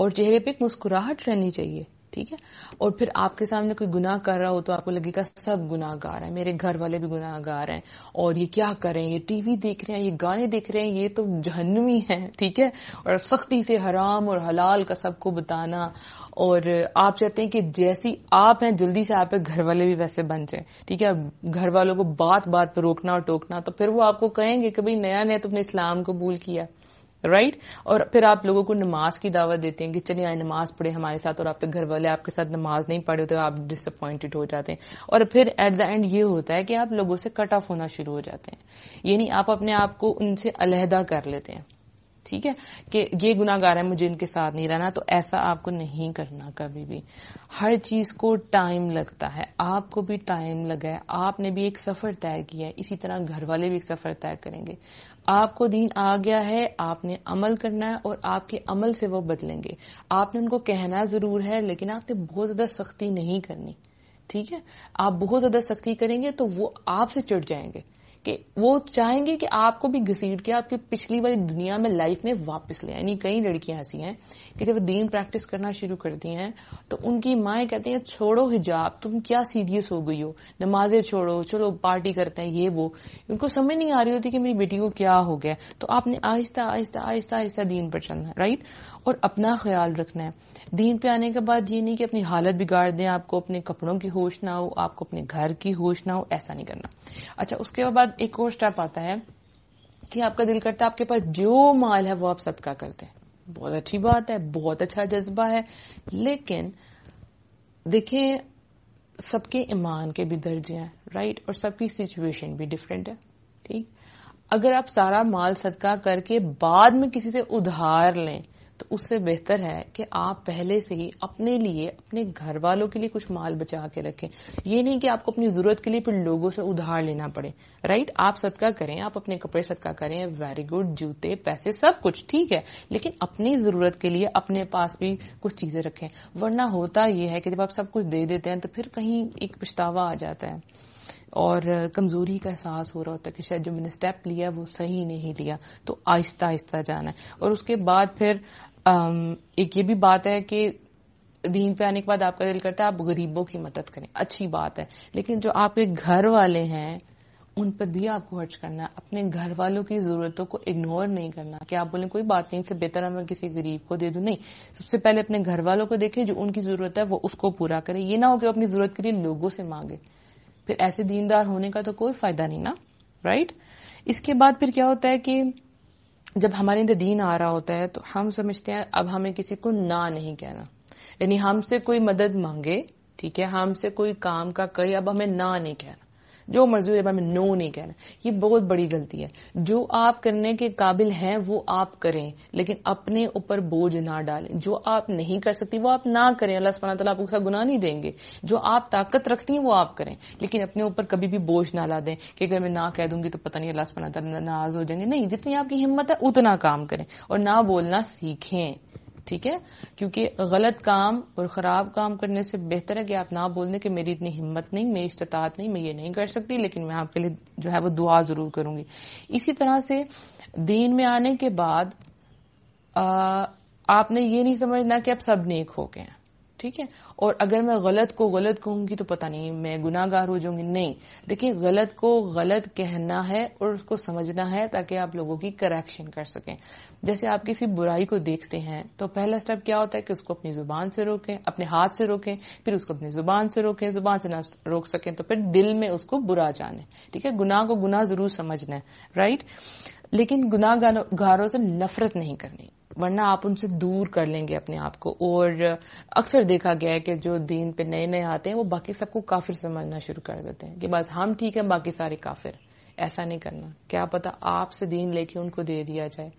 और चेहरे पे एक मुस्कुराहट रहनी चाहिए ठीक है और फिर आपके सामने कोई गुनाह कर रहा हो तो आपको लगेगा सब गुनाहगार है मेरे घर वाले भी गुनाहगार हैं और ये क्या कर रहे हैं ये टीवी देख रहे हैं ये गाने देख रहे हैं ये तो जहनवी है ठीक है और सख्ती से हराम और हलाल का सबको बताना और आप चाहते हैं कि जैसी आप हैं जल्दी से आप घर वाले भी वैसे बन जाए ठीक है घर वालों को बात बात पर रोकना और टोकना तो फिर वो आपको कहेंगे कि भाई नया नया तुमने इस्लाम कबूल किया राइट और फिर आप लोगों को नमाज की दावत देते हैं कि चलिए आए नमाज पढ़े हमारे साथ और आपके घर वाले आपके साथ नमाज नहीं पढ़े तो आप डिसअपॉइंटेड हो जाते हैं और फिर एट द एंड ये होता है कि आप लोगों से कट ऑफ होना शुरू हो जाते हैं यानी आप अपने आप को उनसे अलहदा कर लेते हैं ठीक है कि ये गुनागार है मुझे इनके साथ नहीं रहना तो ऐसा आपको नहीं करना कभी भी हर चीज को टाइम लगता है आपको भी टाइम लगा है आपने भी एक सफर तय किया है इसी तरह घर वाले भी एक सफर तय करेंगे आपको दीन आ गया है आपने अमल करना है और आपके अमल से वो बदलेंगे आपने उनको कहना जरूर है लेकिन आपने बहुत ज्यादा सख्ती नहीं करनी ठीक है आप बहुत ज्यादा सख्ती करेंगे तो वो आपसे चिड़ जाएंगे कि वो चाहेंगे कि आपको भी घसीट के आपकी पिछली वाली दुनिया में लाइफ में वापस ले यानी कई लड़कियां ऐसी हैं कि जब दीन प्रैक्टिस करना शुरू करती हैं तो उनकी माए कहती हैं छोड़ो हिजाब तुम क्या सीरियस हो गई हो नमाजें छोड़ो चलो पार्टी करते हैं ये वो उनको समझ नहीं आ रही होती कि मेरी बेटी को क्या हो गया तो आपने आहिस्ता आहिस्ता आहिस्ता आहिस्ता दीन पर चलना राइट और अपना ख्याल रखना है दीन पे आने के बाद ये नहीं कि अपनी हालत बिगाड़ दें आपको अपने कपड़ों की होश ना हो आपको अपने घर की होश ना हो ऐसा नहीं करना अच्छा उसके बाद एक और स्टेप आता है कि आपका दिल करता है आपके पास जो माल है वो आप सदका कर दें बहुत अच्छी बात है बहुत अच्छा जज्बा है लेकिन देखें सबके ईमान के भी दर्जे हैं राइट और सबकी सिचुएशन भी डिफरेंट है ठीक अगर आप सारा माल सदका करके बाद में किसी से उधार लें तो उससे बेहतर है कि आप पहले से ही अपने लिए अपने घर वालों के लिए कुछ माल बचा के रखें ये नहीं कि आपको अपनी ज़रूरत के लिए फिर लोगों से उधार लेना पड़े राइट आप सदका करें आप अपने कपड़े सदका करें वेरी गुड जूते पैसे सब कुछ ठीक है लेकिन अपनी ज़रूरत के लिए अपने पास भी कुछ चीज़ें रखें वरना होता यह है कि जब आप सब कुछ दे देते हैं तो फिर कहीं एक पछतावा आ जाता है और कमज़ोरी का एहसास हो रहा होता है कि शायद जो मैंने स्टेप लिया वो सही नहीं लिया तो आहिस्ता आहिस्ता जाना है और उसके बाद फिर एक ये भी बात है कि दीन पे आने के बाद आपका दिल करता है आप गरीबों की मदद करें अच्छी बात है लेकिन जो आपके घर वाले हैं उन पर भी आपको खर्च करना है अपने घर वालों की जरूरतों को इग्नोर नहीं करना कि आप बोले कोई बात नहीं इससे बेहतर मैं किसी गरीब को दे दूं नहीं सबसे पहले अपने घर वालों को देखें जो उनकी जरूरत है वो उसको पूरा करें ये ना हो कि अपनी जरूरत के लिए लोगों से मांगे फिर ऐसे दीनदार होने का तो कोई फायदा नहीं ना राइट इसके बाद फिर क्या होता है कि जब हमारे अंदर दीन आ रहा होता है तो हम समझते हैं अब हमें किसी को ना नहीं कहना यानी हमसे कोई मदद मांगे ठीक है हमसे कोई काम का कहे अब हमें ना नहीं कहना जो मर्जी हो जाए नो नहीं कहना ये बहुत बड़ी गलती है जो आप करने के काबिल हैं वो आप करें लेकिन अपने ऊपर बोझ ना डालें जो आप नहीं कर सकती वो आप ना करें अल्लाह सुबह तला आपको गुना नहीं देंगे जो आप ताकत रखती हैं वो आप करें लेकिन अपने ऊपर कभी भी बोझ ना ला दें कि अगर मैं ना कह दूंगी तो पता नहीं अल्लाह सुबह तला नाराज हो जाएंगे नहीं जितनी आपकी हिम्मत है उतना काम करें और ना बोलना सीखें ठीक है क्योंकि गलत काम और ख़राब काम करने से बेहतर है कि आप ना बोलने कि मेरी इतनी हिम्मत नहीं मेरी इस्तात नहीं मैं ये नहीं कर सकती लेकिन मैं आपके लिए जो है वो दुआ ज़रूर करूंगी इसी तरह से दीन में आने के बाद आ, आपने ये नहीं समझना कि आप सब नेक हो गए हैं ठीक है और अगर मैं गलत को गलत कहूंगी तो पता नहीं मैं गुनागार हो जाऊंगी नहीं देखिए गलत को गलत कहना है और उसको समझना है ताकि आप लोगों की करेक्शन कर सकें जैसे आप किसी बुराई को देखते हैं तो पहला स्टेप क्या होता है कि उसको अपनी जुबान से रोकें अपने हाथ से रोकें फिर उसको अपनी जुबान से रोकें जुबान से ना रोक सकें तो फिर दिल में उसको बुरा जाने ठीक है गुनाह को गुनाह जरूर समझना है राइट लेकिन गुनाहगारों से नफरत नहीं करनी वरना आप उनसे दूर कर लेंगे अपने आप को और अक्सर देखा गया है कि जो दीन पे नए नए आते हैं वो बाकी सबको काफिर समझना शुरू कर देते हैं कि बस हम ठीक है बाकी सारे काफिर ऐसा नहीं करना क्या पता आपसे दीन लेके उनको दे दिया जाए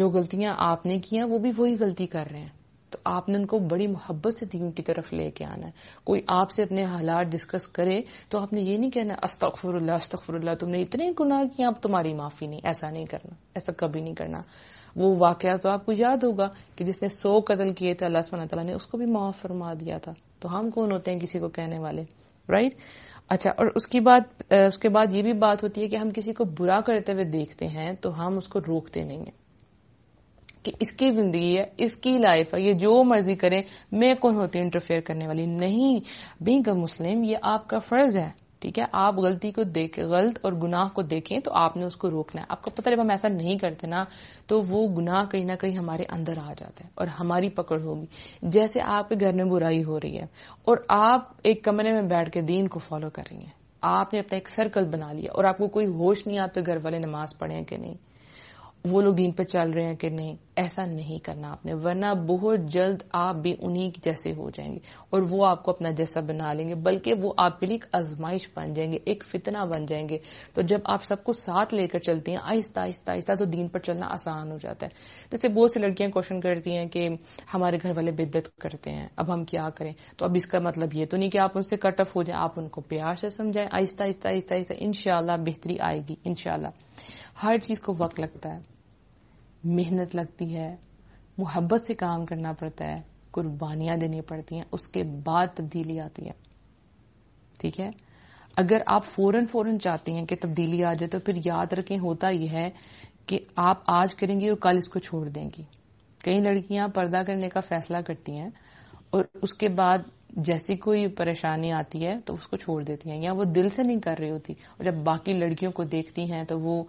जो गलतियां आपने की हैं वो भी वही गलती कर रहे हैं तो आपने उनको बड़ी मोहब्बत से दीन की तरफ लेके आना है कोई आपसे अपने हालात डिस्कस करे तो आपने ये नहीं कहना अस्तफरल्ला अस्तफरल्ला तुमने इतने गुनाह किए अब तुम्हारी माफी नहीं ऐसा नहीं करना ऐसा कभी नहीं करना वो वाक़ तो आपको याद होगा कि जिसने सौ कत्ल किए थे अल्लाह सुबहाना तला ने उसको भी माफ़ फरमा दिया था तो हम कौन होते हैं किसी को कहने वाले राइट अच्छा और उसकी बात उसके बाद ये भी बात होती है कि हम किसी को बुरा करते हुए देखते हैं तो हम उसको रोकते नहीं है कि इसकी जिंदगी है इसकी लाइफ है ये जो मर्जी करें मैं कौन होती इंटरफेयर करने वाली नहीं बिंग मुस्लिम ये आपका फर्ज है ठीक है आप गलती को देख गलत और गुनाह को देखें तो आपने उसको रोकना है आपको पता जब हम ऐसा नहीं करते ना तो वो गुनाह कहीं ना कहीं हमारे अंदर आ जाता है और हमारी पकड़ होगी जैसे आपके घर में बुराई हो रही है और आप एक कमरे में बैठ के दीन को फॉलो कर रही है आपने अपना एक सर्कल बना लिया और आपको कोई होश नहीं आता घर वाले नमाज पढ़े कि नहीं वो लोग दीन पर चल रहे हैं कि नहीं ऐसा नहीं करना आपने वरना बहुत जल्द आप भी उन्हीं जैसे हो जाएंगे और वो आपको अपना जैसा बना लेंगे बल्कि वो आपके लिए एक आजमाइश बन जाएंगे एक फितना बन जाएंगे तो जब आप सबको साथ लेकर चलती हैं आहिस्ता आहिस्ता आहिस्ता तो दीन पर चलना आसान हो जाता है जैसे बहुत सी लड़कियां क्वेश्चन करती हैं कि हमारे घर वाले बिद्दत करते हैं अब हम क्या करें तो अब इसका मतलब ये तो नहीं कि आप उनसे कट ऑफ हो जाए आप उनको प्यार से समझाएं आहिस्ता आहिस्ता आहिस्ता आहिस्ता इनशाला बेहतरी आएगी इनशाला हर चीज़ को वक्त लगता है मेहनत लगती है मोहब्बत से काम करना पड़ता है कुर्बानियां देनी पड़ती हैं उसके बाद तब्दीली आती है ठीक है अगर आप फौरन फौरन चाहते हैं कि तब्दीली आ जाए तो फिर याद रखें होता यह है कि आप आज करेंगी और कल इसको छोड़ देंगी कई लड़कियां पर्दा करने का फैसला करती हैं और उसके बाद जैसी कोई परेशानी आती है तो उसको छोड़ देती हैं या वो दिल से नहीं कर रही होती और जब बाकी लड़कियों को देखती हैं तो वो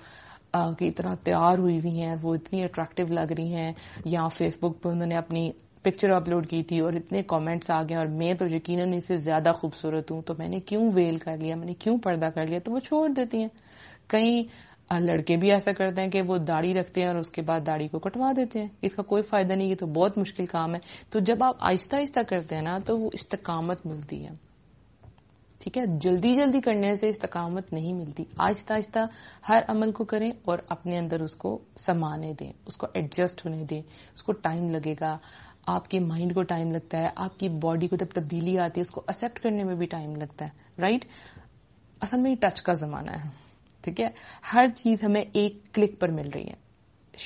की इतना तैयार हुई हुई हैं वो इतनी अट्रैक्टिव लग रही हैं या फेसबुक पर उन्होंने अपनी पिक्चर अपलोड की थी और इतने कमेंट्स आ गए और मैं तो यकीनन इससे ज्यादा खूबसूरत हूं तो मैंने क्यों वेल कर लिया मैंने क्यों पर्दा कर लिया तो वो छोड़ देती हैं कई लड़के भी ऐसा करते हैं कि वो दाढ़ी रखते हैं और उसके बाद दाढ़ी को कटवा देते हैं इसका कोई फायदा नहीं ये तो बहुत मुश्किल काम है तो जब आप आहिस्ता आहिस्ता करते हैं ना तो वो इस्तकामत मिलती है ठीक है जल्दी जल्दी करने से इस्तकामत नहीं मिलती आहिस्ता आहिस्ता हर अमल को करें और अपने अंदर उसको समाने दें उसको एडजस्ट होने दें उसको टाइम लगेगा आपके माइंड को टाइम लगता है आपकी बॉडी को जब तब्दीली आती है उसको एक्सेप्ट करने में भी टाइम लगता है राइट असल में टच का जमाना है ठीक है हर चीज हमें एक क्लिक पर मिल रही है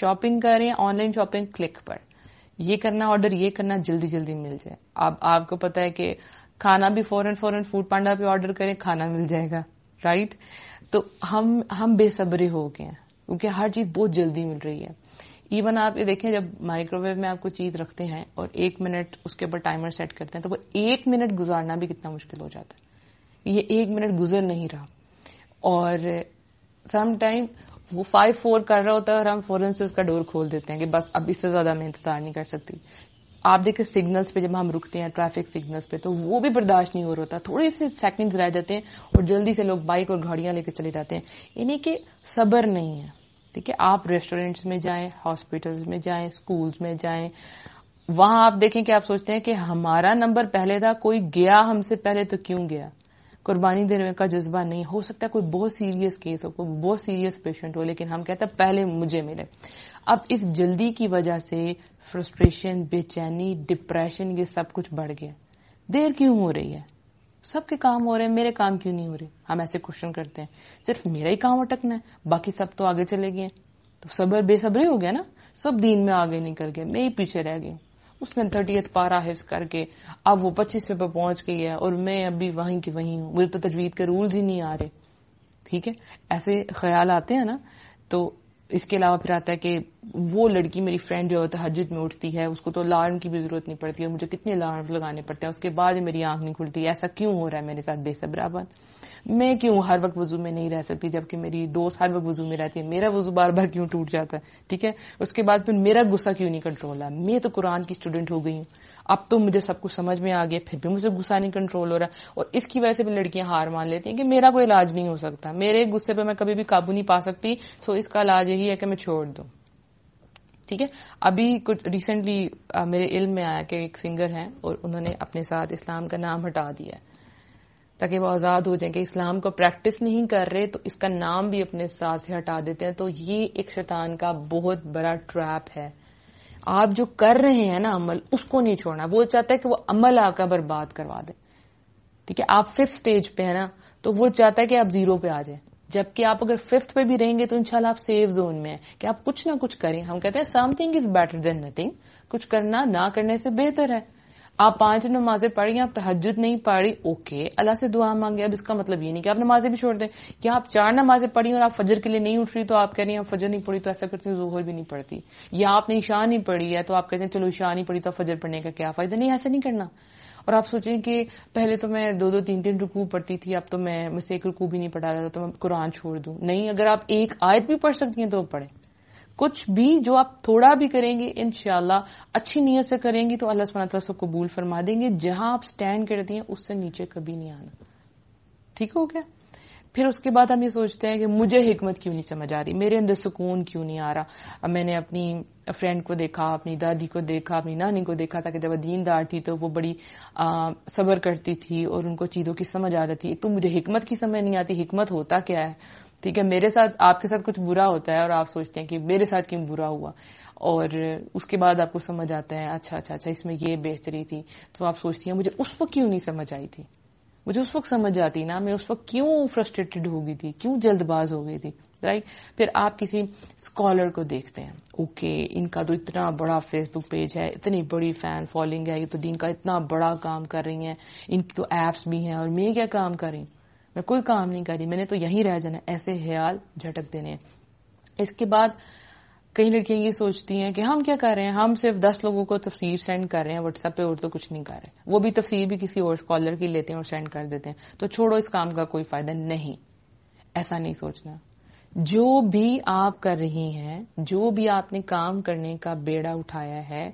शॉपिंग कर रहे हैं ऑनलाइन शॉपिंग क्लिक पर ये करना ऑर्डर ये करना जल्दी जल्दी मिल जाए अब आप, आपको पता है कि खाना भी फॉरन फॉरन फूड पांडा पे ऑर्डर करें खाना मिल जाएगा राइट तो हम हम बेसब्री हो गए हैं क्योंकि हर चीज बहुत जल्दी मिल रही है इवन आप ये देखें जब माइक्रोवेव में आप कोई चीज रखते हैं और एक मिनट उसके ऊपर टाइमर सेट करते हैं तो वो एक मिनट गुजारना भी कितना मुश्किल हो जाता है ये एक मिनट गुजर नहीं रहा और टाइम वो फाइव फोर कर रहा होता है और हम फौरन से उसका डोर खोल देते हैं कि बस अब इससे ज्यादा मैं इंतजार तो नहीं कर सकती आप देखे सिग्नल्स पे जब हम रुकते हैं ट्रैफिक सिग्नल्स पे तो वो भी बर्दाश्त नहीं हो रहा होता थोड़े से सेकंड्स रह जाते हैं और जल्दी से लोग बाइक और घाड़ियां लेकर चले जाते हैं इन्हीं के सबर नहीं है ठीक है आप रेस्टोरेंट्स में जाएं हॉस्पिटल्स में जाएं स्कूल्स में जाएं वहां आप देखें कि आप सोचते हैं कि हमारा नंबर पहले था कोई गया हमसे पहले तो क्यों गया कुर्बानी देने का जज्बा नहीं हो सकता कोई बहुत सीरियस केस हो कोई बहुत सीरियस पेशेंट हो लेकिन हम कहते हैं पहले मुझे मिले अब इस जल्दी की वजह से फ्रस्ट्रेशन बेचैनी डिप्रेशन ये सब कुछ बढ़ गया देर क्यों हो रही है सबके काम हो रहे हैं मेरे काम क्यों नहीं हो रहे हम ऐसे क्वेश्चन करते हैं सिर्फ मेरा ही काम अटकना है बाकी सब तो आगे चले गए तो सबर बेसब्री हो गया ना सब दिन में आगे निकल गए मैं ही पीछे रह गई उसने थर्टीथ पारा हिफ्स करके अब वो पच्चीसवें पर पहुंच गई है और मैं अभी वहीं की वहीं हूं मुझे तो तजवीद के रूल्स ही नहीं आ रहे ठीक है ऐसे ख्याल आते हैं ना तो इसके अलावा फिर आता है कि वो लड़की मेरी फ्रेंड जो है तहजद में उठती है उसको तो अलार्म की भी जरूरत नहीं पड़ती और मुझे कितने अलार्म लगाने पड़ते हैं उसके बाद मेरी आंख नहीं खुलती ऐसा क्यों हो रहा है मेरे साथ बेसब्राबन मैं क्यों हर वक्त वजू में नहीं रह सकती जबकि मेरी दोस्त हर वक्त वजू में रहती है मेरा वजू बार बार क्यों टूट जाता है ठीक है उसके बाद फिर मेरा गुस्सा क्यों नहीं कंट्रोल है मैं तो कुरान की स्टूडेंट हो गई हूँ अब तो मुझे सब कुछ समझ में आ गया फिर भी मुझे गुस्सा नहीं कंट्रोल हो रहा और इसकी वजह से भी लड़कियां हार मान लेती हैं कि मेरा कोई इलाज नहीं हो सकता मेरे गुस्से पर मैं कभी भी काबू नहीं पा सकती सो इसका इलाज यही है कि मैं छोड़ दू ठीक है अभी कुछ रिसेंटली मेरे इल्म में आया कि एक सिंगर हैं और उन्होंने अपने साथ इस्लाम का नाम हटा दिया है ताकि वो आज़ाद हो जाए कि इस्लाम को प्रैक्टिस नहीं कर रहे तो इसका नाम भी अपने साथ से हटा देते हैं तो ये एक शैतान का बहुत बड़ा ट्रैप है आप जो कर रहे हैं ना अमल उसको नहीं छोड़ना वो चाहता है कि वो अमल आकर बर्बाद करवा दे ठीक है आप फिफ्थ स्टेज पे है ना तो वो चाहता है कि आप जीरो पे आ जाए जबकि आप अगर फिफ्थ पे भी रहेंगे तो इनशाला आप सेफ जोन में है कि आप कुछ ना कुछ करें हम कहते हैं something is better than nothing कुछ करना ना करने से बेहतर है आप पांच नमाजें पढ़ी आप तहजद नहीं पढ़ी ओके अल्लाह से दुआ मांगे अब इसका मतलब ये नहीं कि आप नमाजें भी छोड़ दें कि आप चार नमाजें पढ़ी और आप फजर के लिए नहीं उठ रही तो आप कह रही हैं आप फजर नहीं पढ़ी तो ऐसा करती हूँ जोहर भी नहीं पढ़ती या आपने ईशा नहीं पढ़ी है तो आप कहते हैं चलो ईशा नहीं पढ़ी तो फजर पढ़ने का क्या फायदा नहीं ऐसा नहीं करना और आप सोचें कि पहले तो मैं दो दो तीन तीन रुकू पढ़ती थी अब तो मैं मुझसे एक रुकू भी नहीं पढ़ा रहा था तो मैं कुरान छोड़ दूं नहीं अगर आप एक आयत भी पढ़ सकती हैं तो पढ़ें कुछ भी जो आप थोड़ा भी करेंगे इन अच्छी नीयत से करेंगी तो अल्लाह सुबह सब कबूल फरमा देंगे जहां आप स्टैंड करती हैं उससे नीचे कभी नहीं आना ठीक हो गया फिर उसके बाद हम ये सोचते हैं कि मुझे हिकमत क्यों नहीं समझ आ रही मेरे अंदर सुकून क्यों नहीं आ रहा अब मैंने अपनी फ्रेंड को देखा अपनी दादी को देखा अपनी नानी को देखा ताकि जब दीनदार थी तो वो बड़ी सब्र सबर करती थी और उनको चीज़ों की समझ आ रही थी तो मुझे हिकमत की समझ नहीं आती हिकमत होता क्या है ठीक है मेरे साथ आपके साथ कुछ बुरा होता है और आप सोचते हैं कि मेरे साथ क्यों बुरा हुआ और उसके बाद आपको समझ आता है अच्छा अच्छा अच्छा इसमें ये बेहतरी थी तो आप सोचती हैं मुझे उस वक्त क्यों नहीं समझ आई थी मुझे उस वक्त समझ आती ना मैं उस वक्त क्यों फ्रस्ट्रेटेड हो गई थी क्यों जल्दबाज हो गई थी राइट फिर आप किसी स्कॉलर को देखते हैं ओके इनका तो इतना बड़ा फेसबुक पेज है इतनी बड़ी फैन फॉलोइंग है ये तो दिन का इतना बड़ा काम कर रही हैं इनकी तो एप्स भी हैं और मैं क्या काम कर रही मैं कोई काम नहीं कर रही मैंने तो यहीं रह जाना ऐसे ख्याल झटक देने हैं इसके बाद कई लड़कियां ये सोचती हैं कि हम क्या कर रहे हैं हम सिर्फ दस लोगों को तफसीर सेंड कर रहे हैं व्हाट्सएप पे और तो कुछ नहीं कर रहे वो भी तफसीर भी किसी और स्कॉलर की लेते हैं और सेंड कर देते हैं तो छोड़ो इस काम का कोई फायदा नहीं ऐसा नहीं सोचना जो भी आप कर रही हैं जो भी आपने काम करने का बेड़ा उठाया है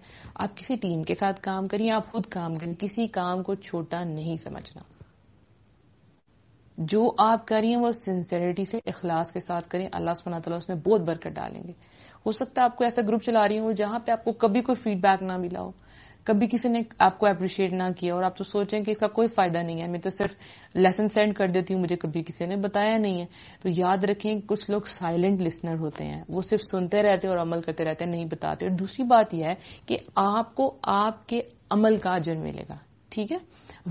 आप किसी टीम के साथ काम करिए आप खुद काम करें किसी काम को छोटा नहीं समझना जो आप करें वो सिंसेरिटी से इखलास के साथ करें अल्लाह सुबह उसमें बहुत बरकत डालेंगे हो सकता है आपको ऐसा ग्रुप चला रही हो जहां पे आपको कभी कोई फीडबैक ना मिला हो कभी किसी ने आपको अप्रिशिएट ना किया और आप तो सोचें कि इसका कोई फायदा नहीं है मैं तो सिर्फ लेसन सेंड कर देती हूँ मुझे कभी किसी ने बताया नहीं है तो याद रखें कुछ लोग साइलेंट लिसनर होते हैं वो सिर्फ सुनते रहते हैं और अमल करते रहते हैं नहीं बताते और दूसरी बात यह है कि आपको आपके अमल का अजर मिलेगा ठीक है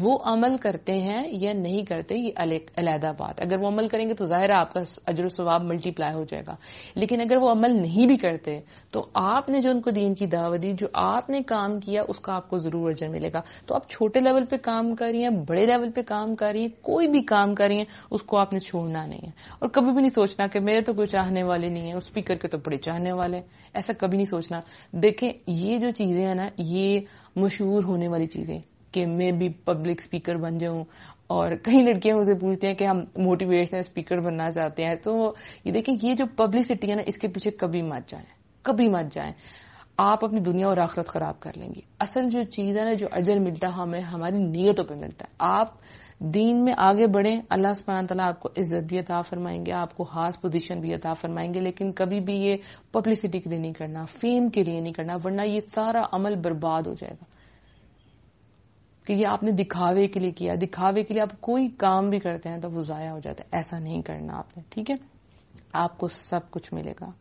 वो अमल करते हैं या नहीं करते ये अलहदा बात अगर वो अमल करेंगे तो जाहिर है आपका अजर स्वाब मल्टीप्लाई हो जाएगा लेकिन अगर वो अमल नहीं भी करते तो आपने जो उनको दीन की दावत दी जो आपने काम किया उसका आपको जरूर अजर मिलेगा तो आप छोटे लेवल पे काम कर रही हैं बड़े लेवल पे काम कर रही हैं कोई भी काम कर रही हैं उसको आपने छोड़ना नहीं है और कभी भी नहीं सोचना कि मेरे तो कोई चाहने वाले नहीं है उस स्पीकर के तो बड़े चाहने वाले हैं ऐसा कभी नहीं सोचना देखें ये जो चीजें हैं ना ये मशहूर होने वाली चीजें कि मैं भी पब्लिक स्पीकर बन जाऊं और कई लड़कियां उसे पूछती हैं कि हम मोटिवेशनल स्पीकर बनना चाहते हैं तो ये देखें ये जो पब्लिसिटी है ना इसके पीछे कभी मत जाएं कभी मत जाएं आप अपनी दुनिया और आखरत खराब कर लेंगे असल जो चीज है ना जो अजर मिलता है हमें हमारी नीयतों पर मिलता है आप दीन में आगे बढ़े अल्लाह सुबहान तला आपको इज्जत भी अता फरमाएंगे आपको खास पोजीशन भी अता फरमाएंगे लेकिन कभी भी ये पब्लिसिटी के लिए नहीं करना फेम के लिए नहीं करना वरना ये सारा अमल बर्बाद हो जाएगा कि ये आपने दिखावे के लिए किया दिखावे के लिए आप कोई काम भी करते हैं तो वो ज़ाया हो जाता है ऐसा नहीं करना आपने ठीक है आपको सब कुछ मिलेगा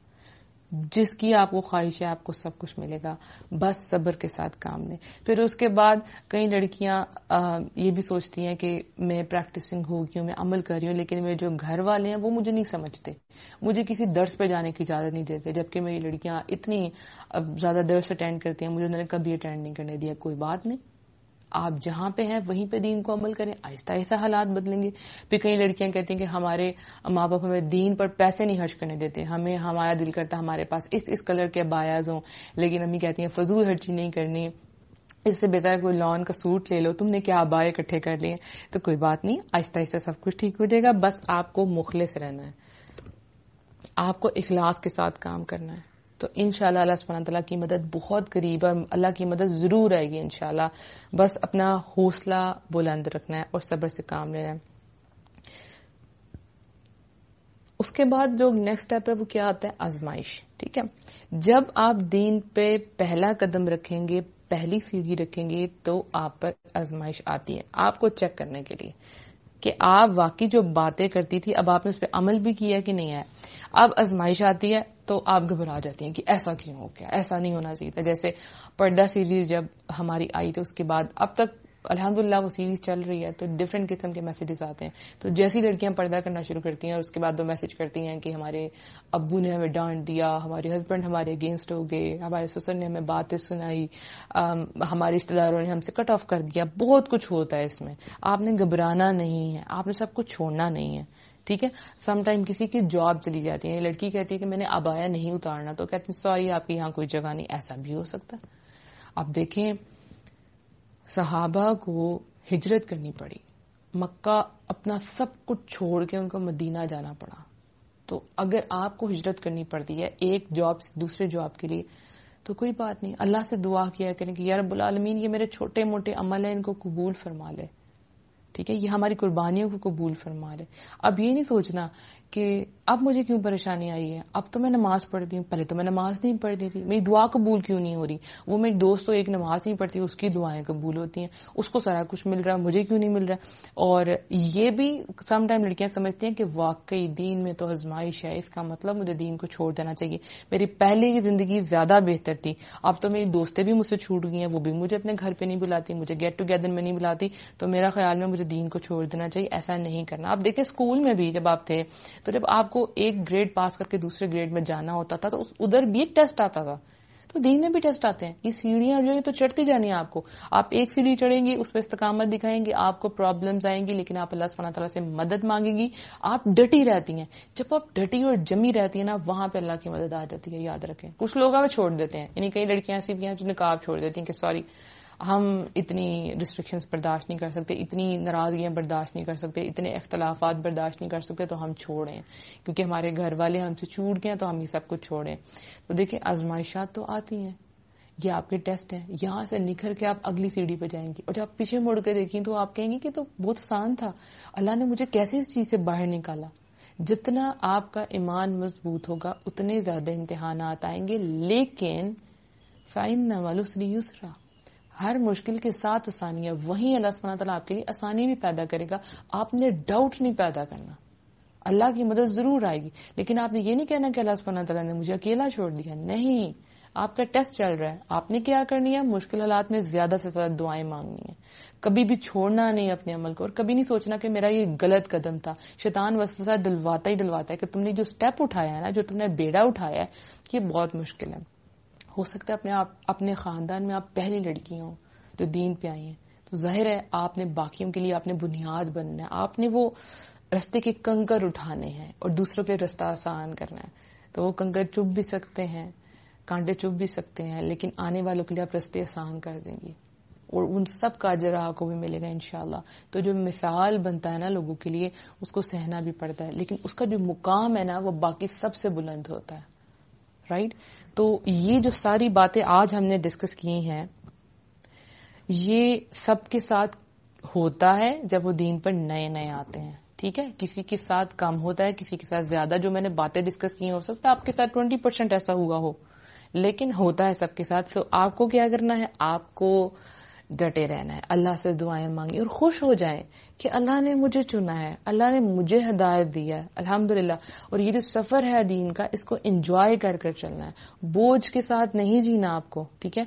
जिसकी आपको ख्वाहिश है आपको सब कुछ मिलेगा बस सब्र के साथ काम लें फिर उसके बाद कई लड़कियां ये भी सोचती हैं कि मैं प्रैक्टिसिंग हो गई हूँ मैं अमल कर रही हूँ लेकिन मेरे जो घर वाले हैं वो मुझे नहीं समझते मुझे किसी दर्श पे जाने की इजाज़त नहीं देते जबकि मेरी लड़कियां इतनी ज़्यादा दर्श अटेंड करती हैं मुझे उन्होंने कभी अटेंड नहीं करने दिया कोई बात नहीं आप जहां पे हैं वहीं पे दीन को अमल करें आहिस्ता आहिस्ता हालात बदलेंगे फिर कई लड़कियां कहती हैं कि हमारे माँ बाप हमें दीन पर पैसे नहीं खर्च करने देते हमें हमारा दिल करता हमारे पास इस इस कलर के बायाज हों लेकिन अम्मी कहती हैं फजूल खर्ची नहीं करनी इससे बेहतर कोई लॉन का सूट ले लो तुमने क्या आबा इकट्ठे कर लिए तो कोई बात नहीं आहिस्ता आहिस्ता सब कुछ ठीक हो जाएगा बस आपको मुखलिस रहना है आपको इखलास के साथ काम करना है तो इन अल्लाह की मदद बहुत करीब है अल्लाह की मदद ज़रूर आएगी इन बस अपना हौसला बुलंद रखना है और सब्र से काम लेना है उसके बाद जो नेक्स्ट स्टेप है वो क्या आता है आजमाइश ठीक है जब आप दीन पे पहला कदम रखेंगे पहली सीढ़ी रखेंगे तो आप पर आजमाइश आती है आपको चेक करने के लिए कि आप वाकई जो बातें करती थी अब आपने उस पर अमल भी किया कि नहीं है अब आजमाइश आती है तो आप घबरा जाती हैं कि ऐसा क्यों हो गया ऐसा नहीं होना चाहिए था जैसे पर्दा सीरीज जब हमारी आई थी तो उसके बाद अब तक अल्हम्दुलिल्लाह वो सीरीज चल रही है तो डिफरेंट किस्म के मैसेजेस आते हैं तो जैसी लड़कियां पर्दा करना शुरू करती हैं और उसके बाद वो मैसेज करती हैं कि हमारे अबू ने हमें डांट दिया हमारे हस्बैंड हमारे अगेंस्ट हो गए हमारे ससुर ने हमें बातें सुनाई हमारे रिश्तेदारों ने हमसे कट ऑफ कर दिया बहुत कुछ होता है इसमें आपने घबराना नहीं है आपने सब कुछ छोड़ना नहीं है ठीक है समटाइम किसी की जॉब चली जाती है लड़की कहती है कि मैंने अबाया नहीं उतारना तो कहती सॉरी आपकी यहाँ कोई जगह नहीं ऐसा भी हो सकता आप देखें सहाबा को हिजरत करनी पड़ी मक्का अपना सब कुछ छोड़ के उनको मदीना जाना पड़ा तो अगर आपको हिजरत करनी पड़ती है एक जॉब से दूसरे जॉब के लिए तो कोई बात नहीं अल्लाह से दुआ किया करें कि यार बुलामीन ये मेरे छोटे मोटे अमल है इनको कबूल फरमा ले ठीक है ये हमारी कुर्बानियों को कबूल फरमा ले अब ये नहीं सोचना कि अब मुझे क्यों परेशानी आई है अब तो मैं नमाज पढ़ती हूँ पहले तो मैं नमाज नहीं पढ़ती थी मेरी दुआ कबूल क्यों नहीं हो रही वो मेरी दोस्त तो एक नमाज नहीं पढ़ती उसकी दुआएं कबूल होती हैं उसको सारा कुछ मिल रहा है मुझे क्यों नहीं मिल रहा और ये भी समाइम लड़कियां समझती हैं कि वाकई दीन में तो आजमाइश है इसका मतलब मुझे दीन को छोड़ देना चाहिए मेरी पहले की जिंदगी ज्यादा बेहतर थी अब तो मेरी दोस्तें भी मुझसे छूट गई हैं वो भी मुझे अपने घर पर नहीं बुलाती मुझे गेट टुगेदर में नहीं बुलाती तो मेरा ख्याल में मुझे दीन को छोड़ देना चाहिए ऐसा नहीं करना आप देखें स्कूल में भी जब आप थे तो जब आपको एक ग्रेड पास करके दूसरे ग्रेड में जाना होता था तो उधर भी एक टेस्ट आता था तो दीन में भी टेस्ट आते हैं ये सीढ़ियां जो है तो चढ़ती जानी है आपको आप एक सीढ़ी चढ़ेंगे उस पर इस्तकामत दिखाएंगे आपको प्रॉब्लम्स आएंगी लेकिन आप अल्लाह सुबहाना तला से मदद मांगेंगी आप डटी रहती हैं जब आप डटी और जमी रहती है ना वहां पर अल्लाह की मदद आ जाती है याद रखें कुछ लोग आप छोड़ देते हैं यानी कई लड़कियां ऐसी भी हैं जो निकाब छोड़ देती हैं कि सॉरी हम इतनी रिस्ट्रिक्शंस बर्दाश्त नहीं कर सकते इतनी नाराजगियां बर्दाश्त नहीं कर सकते इतने अख्तलाफात बर्दाश्त नहीं कर सकते तो हम छोड़ें क्योंकि हमारे घर वाले हमसे छूट गए तो हम ये सब कुछ छोड़ें तो देखिये आजमाइशात तो आती हैं ये आपके टेस्ट हैं यहां से निखर के आप अगली सीढ़ी पर जाएंगी और जब आप पीछे मुड़ के देखें तो आप कहेंगे कि तो बहुत आसान था अल्लाह ने मुझे कैसे इस चीज़ से बाहर निकाला जितना आपका ईमान मजबूत होगा उतने ज्यादा इम्तिहान आएंगे लेकिन फाइन नवालुसरी यूसरा हर मुश्किल के साथ आसानी है वहीं अल्लाह सुबह तला आपके लिए आसानी भी पैदा करेगा आपने डाउट नहीं पैदा करना अल्लाह की मदद जरूर आएगी लेकिन आपने ये नहीं कहना कि अल्लाह सुबह तला ने मुझे अकेला छोड़ दिया नहीं आपका टेस्ट चल रहा है आपने क्या करनी है मुश्किल हालात में ज्यादा से ज्यादा दुआएं मांगनी है कभी भी छोड़ना नहीं अपने अमल को और कभी नहीं सोचना कि मेरा ये गलत कदम था शैतान वसफा दिलवाता ही दिलवाता है कि तुमने जो स्टेप उठाया है ना जो तुमने बेड़ा उठाया है ये बहुत मुश्किल है हो सकता है अपने आप अपने ख़ानदान में आप पहली लड़की हो जो दीन पे आई है तो जाहिर है आपने बाकियों के लिए आपने बुनियाद बनना है आपने वो रस्ते के कंकर उठाने हैं और दूसरों के रास्ता आसान करना है तो वो कंकर चुप भी सकते हैं कांटे चुप भी सकते हैं लेकिन आने वालों के लिए आप रस्ते आसान कर देंगे और उन सब का अजर को भी मिलेगा इनशाला तो जो मिसाल बनता है ना लोगों के लिए उसको सहना भी पड़ता है लेकिन उसका जो मुकाम है ना वो बाकी सबसे बुलंद होता है राइट तो ये जो सारी बातें आज हमने डिस्कस की हैं ये सबके साथ होता है जब वो दीन पर नए नए आते हैं ठीक है किसी के साथ कम होता है किसी के साथ ज्यादा जो मैंने बातें डिस्कस की हो सकता है आपके साथ ट्वेंटी परसेंट ऐसा हुआ हो लेकिन होता है सबके साथ सो आपको क्या करना है आपको डटे रहना है अल्लाह से दुआएं मांगी और खुश हो जाएं कि अल्लाह ने मुझे चुना है अल्लाह ने मुझे हदायत दिया है अल्हम्दुलिल्लाह और ये जो सफ़र है दीन का इसको इंजॉय कर कर चलना है बोझ के साथ नहीं जीना आपको ठीक है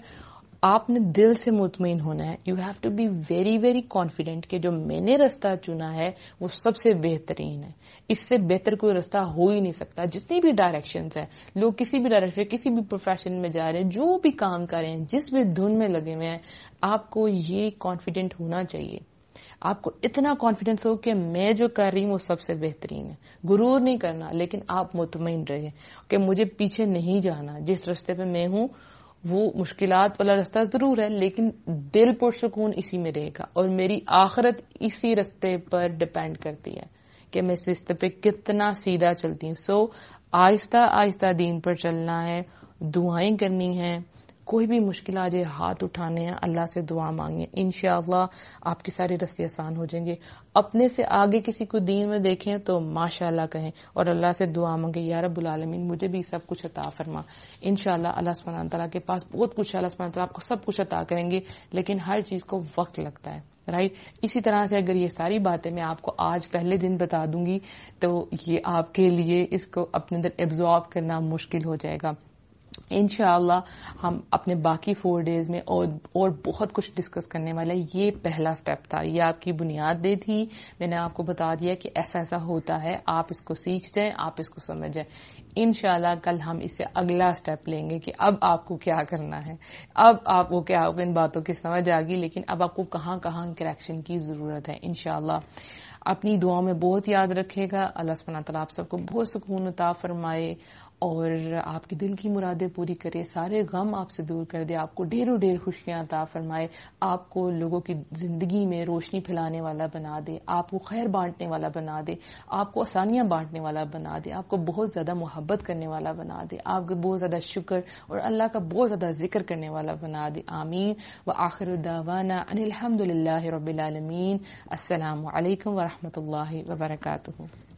आपने दिल से मुतमिन होना है you have to be very very confident कि जो मैंने रास्ता चुना है वो सबसे बेहतरीन है इससे बेहतर कोई रास्ता हो ही नहीं सकता जितनी भी डायरेक्शन है लोग किसी भी डायरेक्शन किसी भी प्रोफेशन में जा रहे हैं जो भी काम कर रहे हैं जिस भी धुन में लगे हुए हैं आपको ये कॉन्फिडेंट होना चाहिए आपको इतना कॉन्फिडेंस हो कि मैं जो कर रही हूँ वो सबसे बेहतरीन है गुरूर नहीं करना लेकिन आप मुतमिन रहे कि मुझे पीछे नहीं जाना जिस रास्ते पे मैं हूं वो मुश्किल वाला रास्ता जरूर है लेकिन दिल पुरसकून इसी में रहेगा और मेरी आखरत इसी रास्ते पर डिपेंड करती है कि मैं इस रिश्ते पे कितना सीधा चलती हूँ सो आहिस्ता आहिस्ता दीन पर चलना है दुआएं करनी है कोई भी मुश्किल आ जाए हाथ उठाने हैं अल्लाह से दुआ मांगे है इन आपकी सारी रस्ते आसान हो जाएंगे अपने से आगे किसी को दीन में देखें तो माशाल्लाह कहें और अल्लाह से दुआ मांगे यार मुझे भी सब कुछ अता फरमा इन अल्लाह सुबहान तला के पास बहुत कुछ अल्लाह सुबहान तला आपको सब कुछ अता करेंगे लेकिन हर चीज़ को वक्त लगता है राइट इसी तरह से अगर ये सारी बातें मैं आपको आज पहले दिन बता दूंगी तो ये आपके लिए इसको अपने अंदर एब्जॉर्ब करना मुश्किल हो जाएगा इनशाला हम अपने बाकी फोर डेज में और और बहुत कुछ डिस्कस करने वाला ये पहला स्टेप था ये आपकी दे थी मैंने आपको बता दिया कि ऐसा ऐसा होता है आप इसको सीख जाएं आप इसको समझ जाएं इनशाला कल हम इससे अगला स्टेप लेंगे कि अब आपको क्या करना है अब आपको क्या होगा इन बातों की समझ आ गई लेकिन अब आपको कहाँ कहाँ करेक्शन की जरूरत है इनशाला अपनी दुआ में बहुत याद रखेगा अल्लाह सुबह तला आप सबको बहुत सुकून उता फरमाए और आपके दिल की मुरादें पूरी करे सारे गम आपसे दूर कर दे आपको ढेरों ढेर खुशियां अता फरमाए आपको लोगों की जिंदगी में रोशनी फैलाने वाला बना दे आपको खैर बांटने वाला बना दे आपको आसानियां बांटने वाला बना दे आपको बहुत ज़्यादा मोहब्बत करने वाला बना दे आपको बहुत ज़्यादा शुक्र और अल्लाह का बहुत ज़्यादा जिक्र करने वाला बना दे आमीन व आखिर दावाना अनिलहमदिल्ला रबीआलमीन असलकम वरहमल वर्का